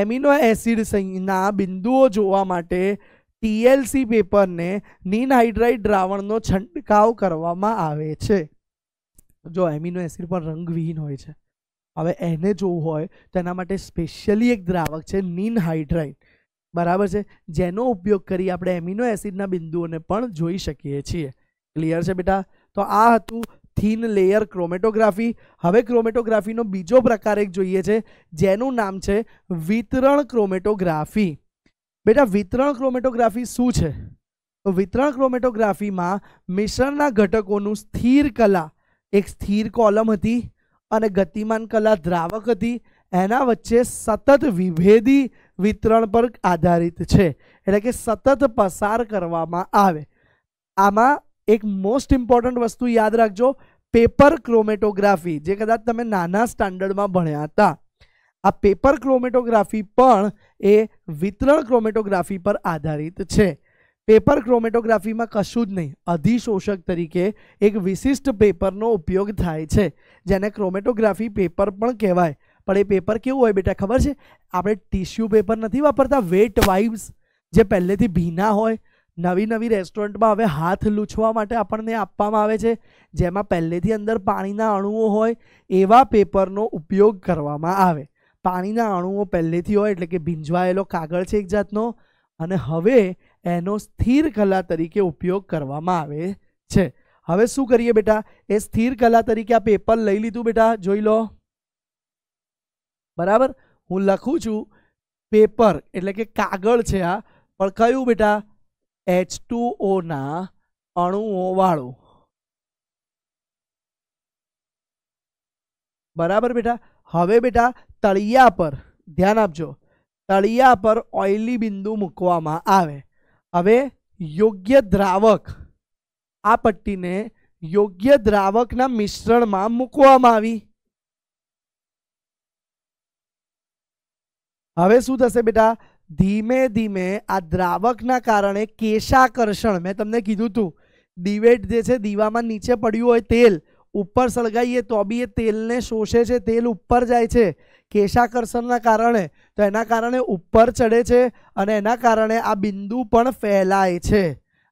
એમિનો એસિડના બિંદુઓ જોવા માટે ટીએલસી પેપરને નીન હાઇડ્રાઇડ દ્રાવણનો છંટકાવ કરવામાં આવે છે જો એમિનો એસિડ પણ રંગવિહીન હોય છે હવે એને જોવું હોય તો એના માટે સ્પેશિયલી એક દ્રાવક છે નીન હાઇડ્રાઇન બરાબર છે જેનો ઉપયોગ કરી આપણે એમિનો એસિડના બિંદુઓને પણ જોઈ શકીએ છીએ ક્લિયર છે બેટા તો આ હતું થીન લેયર ક્રોમેટોગ્રાફી હવે ક્રોમેટોગ્રાફીનો બીજો પ્રકાર એક જોઈએ છે જેનું નામ છે વિતરણ ક્રોમેટોગ્રાફી બેટા વિતરણ ક્રોમેટોગ્રાફી શું છે તો વિતરણ ક્રોમેટોગ્રાફીમાં મિશ્રણના ઘટકોનું સ્થિર કલા એક સ્થિર કોલમ હતી અને ગતિમાન કલા દ્રાવક હતી એના વચ્ચે સતત વિભેદી વિતરણ પર આધારિત છે એટલે કે સતત પસાર કરવામાં આવે આમાં એક મોસ્ટ ઈમ્પોર્ટન્ટ વસ્તુ યાદ રાખજો પેપર ক্রোમેટોગ્રાફી જે કદાચ તમે નાના સ્ટાન્ડર્ડ માં ભણ્યા હતા આ પેપર ক্রোમેટોગ્રાફી પણ એ વિતરણ ক্রোમેટોગ્રાફી પર આધારિત છે પેપર ક્રોમેટોગ્રાફીમાં કશું જ નહીં અધિશોષક તરીકે એક વિશિષ્ટ પેપરનો ઉપયોગ થાય છે જેને ક્રોમેટોગ્રાફી પેપર પણ કહેવાય પણ એ પેપર કેવું હોય બેટા ખબર છે આપણે ટીશ્યુ પેપર નથી વાપરતા વેટ વાઇપ્સ જે પહેલેથી ભીના હોય નવી નવી રેસ્ટોરન્ટમાં હવે હાથ લૂછવા માટે આપણને આપવામાં આવે છે જેમાં પહેલેથી અંદર પાણીના અણુઓ હોય એવા પેપરનો ઉપયોગ કરવામાં આવે પાણીના અણુઓ પહેલેથી હોય એટલે કે ભીંજવાયેલો કાગળ છે એક જાતનો અને હવે એનો સ્થિર કલા તરીકે ઉપયોગ કરવામાં આવે છે હવે શું કરીએ બેટા એ સ્થિર કલા તરીકે આ પેપર લઈ લીધું બેટા જોઈ લો બરાબર હું લખું છું પેપર એટલે કે કાગળ છે આ પણ કયું બેટા એચ ટુ ઓના અણુઓ વાળું બરાબર બેટા હવે બેટા તળિયા પર ધ્યાન આપજો તળિયા પર ઓઇલી બિંદુ મૂકવામાં આવે હવે યોગ્ય દ્રાવક આ પટ્ટીને યોગ્ય દ્રાવકના મિશ્રણમાં મૂકવામાં આવી હવે શું થશે બેટા ધીમે ધીમે આ દ્રાવકના કારણે કેશાકર્ષણ મેં તમને કીધું હતું દિવેટ જે છે દીવામાં નીચે પડ્યું હોય તેલ ઉપર સળગાવીએ તો બી એ તેલને શોષે છે તેલ ઉપર જાય છે કેશાકર્ષણના કારણે તો એના કારણે ઉપર ચડે છે અને એના કારણે આ બિંદુ પણ ફેલાય છે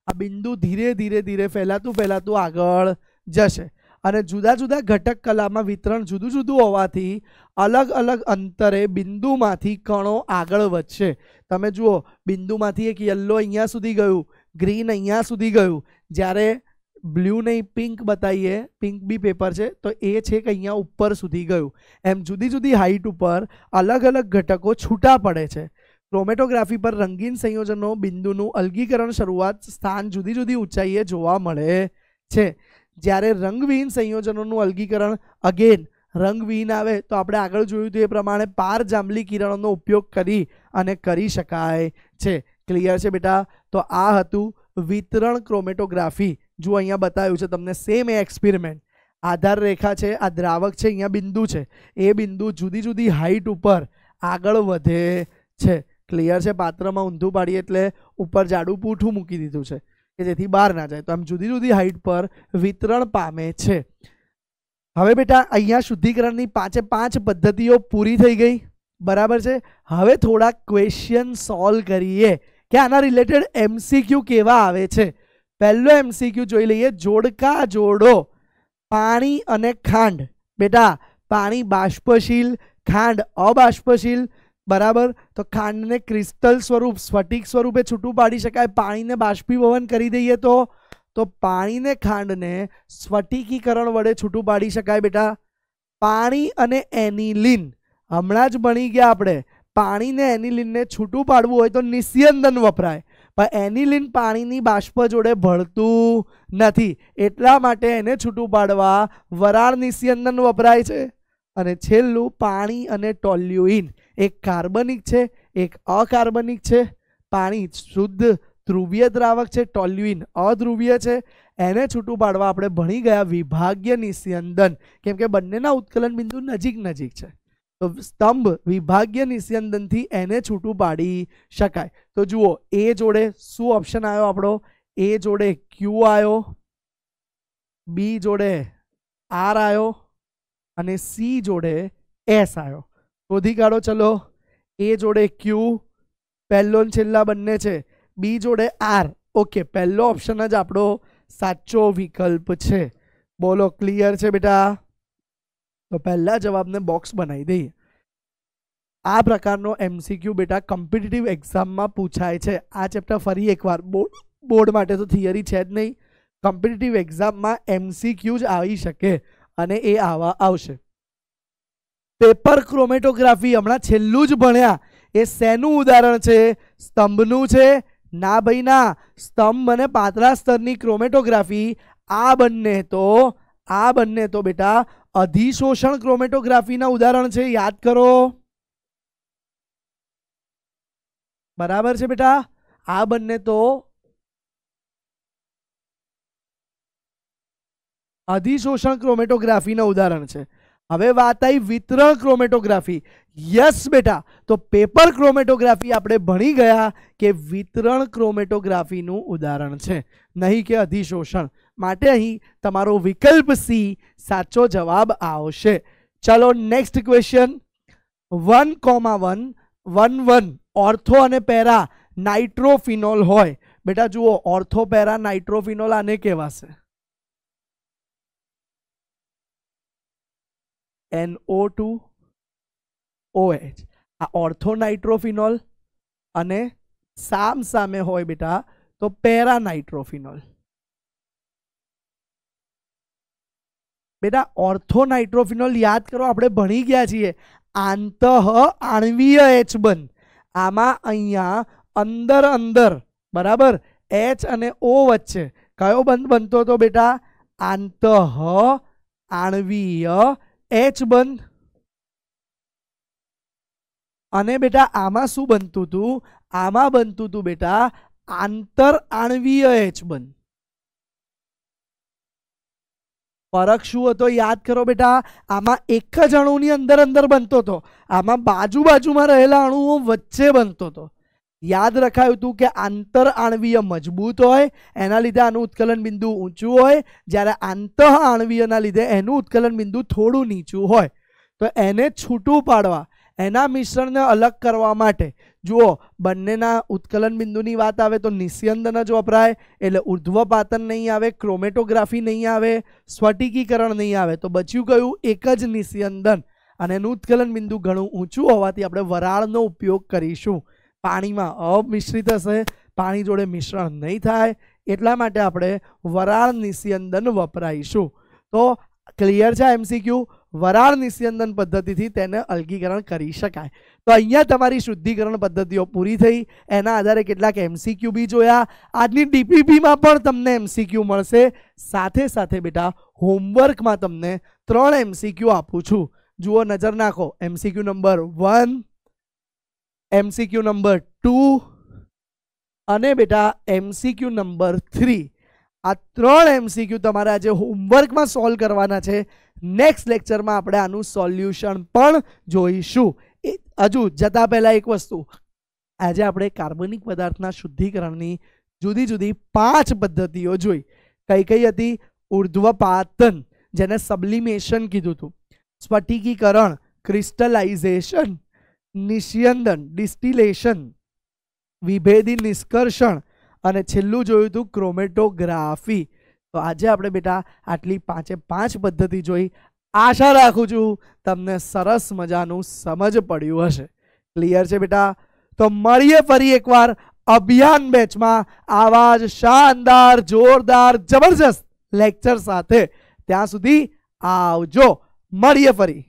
આ બિંદુ ધીરે ધીરે ધીરે ફેલાતું ફેલાતું આગળ જશે અને જુદા જુદા ઘટક કલામાં વિતરણ જુદું જુદું હોવાથી અલગ અલગ અંતરે બિંદુમાંથી કણો આગળ વધશે તમે જુઓ બિંદુમાંથી એક યલ્લો અહીંયા સુધી ગયું ગ્રીન અહીંયા સુધી ગયું જ્યારે બ્લુ નહીં પિંક બતાવીએ પિંક બી પેપર છે તો એ છે કે અહીંયા ઉપર સુધી ગયું એમ જુદી જુદી હાઇટ ઉપર અલગ અલગ ઘટકો છૂટા પડે છે ક્રોમેટોગ્રાફી પર રંગીન સંયોજનો બિંદુનું અલગીકરણ શરૂઆત સ્થાન જુદી જુદી ઊંચાઈએ જોવા મળે છે જ્યારે રંગવિહીન સંયોજનોનું અલગીકરણ અગેન રંગવિહીન આવે તો આપણે આગળ જોયું હતું એ પ્રમાણે પાર જાંબલી કિરણોનો ઉપયોગ કરી અને કરી શકાય છે ક્લિયર છે બેટા તો આ હતું વિતરણ ક્રોમેટોગ્રાફી જો અહીંયા બતાવ્યું છે તમને સેમ એ એક્સપેરિમેન્ટ આધાર રેખા છે આ દ્રાવક છે અહીંયા બિંદુ છે એ બિંદુ જુદી જુદી હાઈટ ઉપર આગળ વધે છે ક્લિયર છે પાત્રમાં ઊંધું પાડીએ એટલે ઉપર જાડું પૂઠું મૂકી દીધું છે કે જેથી બહાર ના જાય તો આમ જુદી જુદી હાઈટ પર વિતરણ પામે છે હવે બેટા અહીંયા શુદ્ધિકરણની પાંચે પાંચ પદ્ધતિઓ પૂરી થઈ ગઈ બરાબર છે હવે થોડા ક્વેશ્ચન સોલ્વ કરીએ કે આના રિલેટેડ એમસીક્યુ કેવા આવે છે પહેલો એમસીક્યુ જોઈ લઈએ જોડકા જોડો પાણી અને ખાંડ બેટા પાણી બાષ્પશીલ ખાંડ અબાષ્પશીલ બરાબર તો ખાંડને ક્રિસ્ટલ સ્વરૂપ સ્ફટિક સ્વરૂપે છૂટું પાડી શકાય પાણીને બાષ્પીભવન કરી દઈએ તો તો પાણીને ખાંડને સ્ફટિકીકરણ વડે છૂટું પાડી શકાય બેટા પાણી અને એનિલિન હમણાં જ ભણી ગયા આપણે પાણીને એનિલિનને છૂટું પાડવું હોય તો નિસ્યંદન વપરાય પણ એનિલિન પાણીની બાષ્પ જોડે ભળતું નથી એટલા માટે એને છૂટું પાડવા વરાળ નિસ્યંદન વપરાય છે અને છેલ્લું પાણી અને ટોલ્યુઇન એક કાર્બનિક છે એક અકાર્બનિક છે પાણી શુદ્ધ ધ્રુવીય દ્રાવક છે ટોલ્યુઇન અધ્રુવીય છે એને છૂટું પાડવા આપણે ભણી ગયા વિભાગ્ય નિસ્યંદન કેમ કે બંનેના ઉત્કલન બિંદુ નજીક નજીક છે તો સ્તંભ વિભાગ્ય નિસ્યંદનથી એને છૂટું પાડી શકાય તો જુઓ એ જોડે શું ઓપ્શન આવ્યો આપણો એ જોડે ક્યુ આવ્યો બી જોડે આર આવ્યો અને સી જોડે એસ આવ્યો શોધી કાઢો ચલો એ જોડે ક્યુ પહેલો છેલ્લા બંને છે બી જોડે આર ઓકે પહેલો ઓપ્શન જ આપણો સાચો વિકલ્પ છે બોલો ક્લિયર છે બેટા તો પહેલા જવાબને બોક્સ બનાવી દઈએ આ પ્રકારનો એમસીક્યુ બેટા કમ્પિટિટિવ એક્ઝામમાં પૂછાય છે આ ચેપ્ટર ફરી એકવાર બોર્ડ બોર્ડ માટે તો થિયરી છે જ નહીં કોમ્પિટિટિવ એક્ઝામમાં એમસીક્યુ જ આવી શકે અને એ આવા આવશે પેપર ક્રોમેટોગ્રાફી હમણાં છેલ્લું જ ભણ્યા એ શેનું ઉદાહરણ છે સ્તંભનું છે ના ભાઈ ના સ્તંભ અને પાતળા સ્તરની ક્રોમેટોગ્રાફી આ બંને તો આ બંને તો બેટા અધિશોષણ ક્રોમેટોગ્રાફીના ઉદાહરણ છે યાદ કરો બરાબર છે બેટા આ બંને તો અધિશોષણ ક્રોમેટોગ્રાફીના ઉદાહરણ છે હવે વાત આવી વિતરણ ક્રોમેટોગ્રાફી યસ બેટા તો પેપર ક્રોમેટોગ્રાફી આપણે ભણી ગયા કે વિતરણ ક્રોમેટોગ્રાફીનું ઉદાહરણ છે નહીં કે અધિશોષણ માટે અહીં તમારો વિકલ્પ સી સાચો જવાબ આવશે ચાલો next question one comma one one one ortho અને પેરા નાઇટ્રોફિનોલ હોય બેટા જુઓ ઓર્થો પેરા નાઇટ્રોફિનોલ આને કહેવાશે એનઓ ટુ ઓએચ આ ઓર્થો નાઇટ્રોફિનોલ અને સામ સામે હોય બેટા તો પેરા નાઇટ્રોફિનોલ બેટા ઓર્થોનાઇટ્રોફિનોલ યાદ કરો આપણે ભણી ગયા છીએ આંતઃ આણવીય એચ બંધ આમાં અહીંયા અંદર અંદર બરાબર એચ અને ઓ વચ્ચે કયો બંધ બનતો હતો બેટા આંતઃ આણવીય એચ બંધ અને બેટા આમાં શું બનતું હતું આમાં બનતું હતું બેટા આંતર આણવીય એચ બંધ ફરક શું હતો યાદ કરો બેટા આમાં એક જ અણુની અંદર અંદર બનતો હતો આમાં બાજુ બાજુમાં રહેલા અણુઓ વચ્ચે બનતો હતો યાદ રખાયું હતું કે આંતર આણવીય મજબૂત હોય એના લીધે આનું ઉત્કલન બિંદુ ઊંચું હોય જ્યારે આંતઃ આણવીયના લીધે એનું ઉત્કલન બિંદુ થોડું નીચું હોય તો એને છૂટું પાડવા એના મિશ્રણને અલગ કરવા માટે જુઓ બંનેના ઉત્કલન બિંદુની વાત આવે તો નિસ્યંદન જ વપરાય એટલે ઉર્ધ્વપાતન નહીં આવે ક્રોમેટોગ્રાફી નહીં આવે સ્ફટિકીકરણ નહીં આવે તો બચ્યું કયું એક જ નિસ્યંદન અને એનું ઉત્કલન બિંદુ ઘણું ઊંચું હોવાથી આપણે વરાળનો ઉપયોગ કરીશું પાણીમાં અમિશ્રિત હશે પાણી જોડે મિશ્રણ નહીં થાય એટલા માટે આપણે વરાળ નિસ્યંદન વપરાઈશું તો ક્લિયર છે એમસીક્યુ વરાળ નિસ્યંદન પદ્ધતિથી તેને અલગીકરણ કરી શકાય તો અહીંયા તમારી શુદ્ધિકરણ પદ્ધતિઓ પૂરી થઈ એના આધારે કેટલાક એમસીક્યુ બી જોયા આજની ડીપીપીમાં પણ તમને એમસીક્યુ મળશે સાથે સાથે બેટા હોમવર્કમાં તમને ત્રણ એમસીક્યુ આપું છું જુઓ નજર નાખો MCQ number one MCQ number two અને બેટા એમસીક્યુ નંબર થ્રી આ ત્રણ એમસીક્યુ તમારે આજે હોમવર્કમાં સોલ્વ કરવાના છે નેક્સ્ટ લેક્ચરમાં આપણે આનું સોલ્યુશન પણ જોઈશું હજુ જતાં પહેલાં એક વસ્તુ આજે આપણે કાર્બનિક પદાર્થના શુદ્ધિકરણની જુદી જુદી પાંચ પદ્ધતિઓ જોઈ કઈ કઈ હતી ઉર્ધ્વપાતન જેને સબલિમેશન કીધું હતું સ્ફટિકીકરણ ક્રિસ્ટલાઇઝેશન નિસ્યંદન ડિસ્ટિલેશન વિભેદી નિષ્કર્ષણ અને છેલ્લું જોયું હતું ક્રોમેટોગ્રાફી તો આજે આપણે બેટા આટલી પાંચે પાંચ પદ્ધતિ જોઈ આશા રાખું છું તમને સરસ મજાનું સમજ પડ્યું હશે ક્લિયર છે બેટા તો મળીએ ફરી એકવાર અભિયાન બેચમાં આવા જ શાનદાર જોરદાર જબરજસ્ત લેક્ચર સાથે ત્યાં સુધી આવજો મળીએ ફરી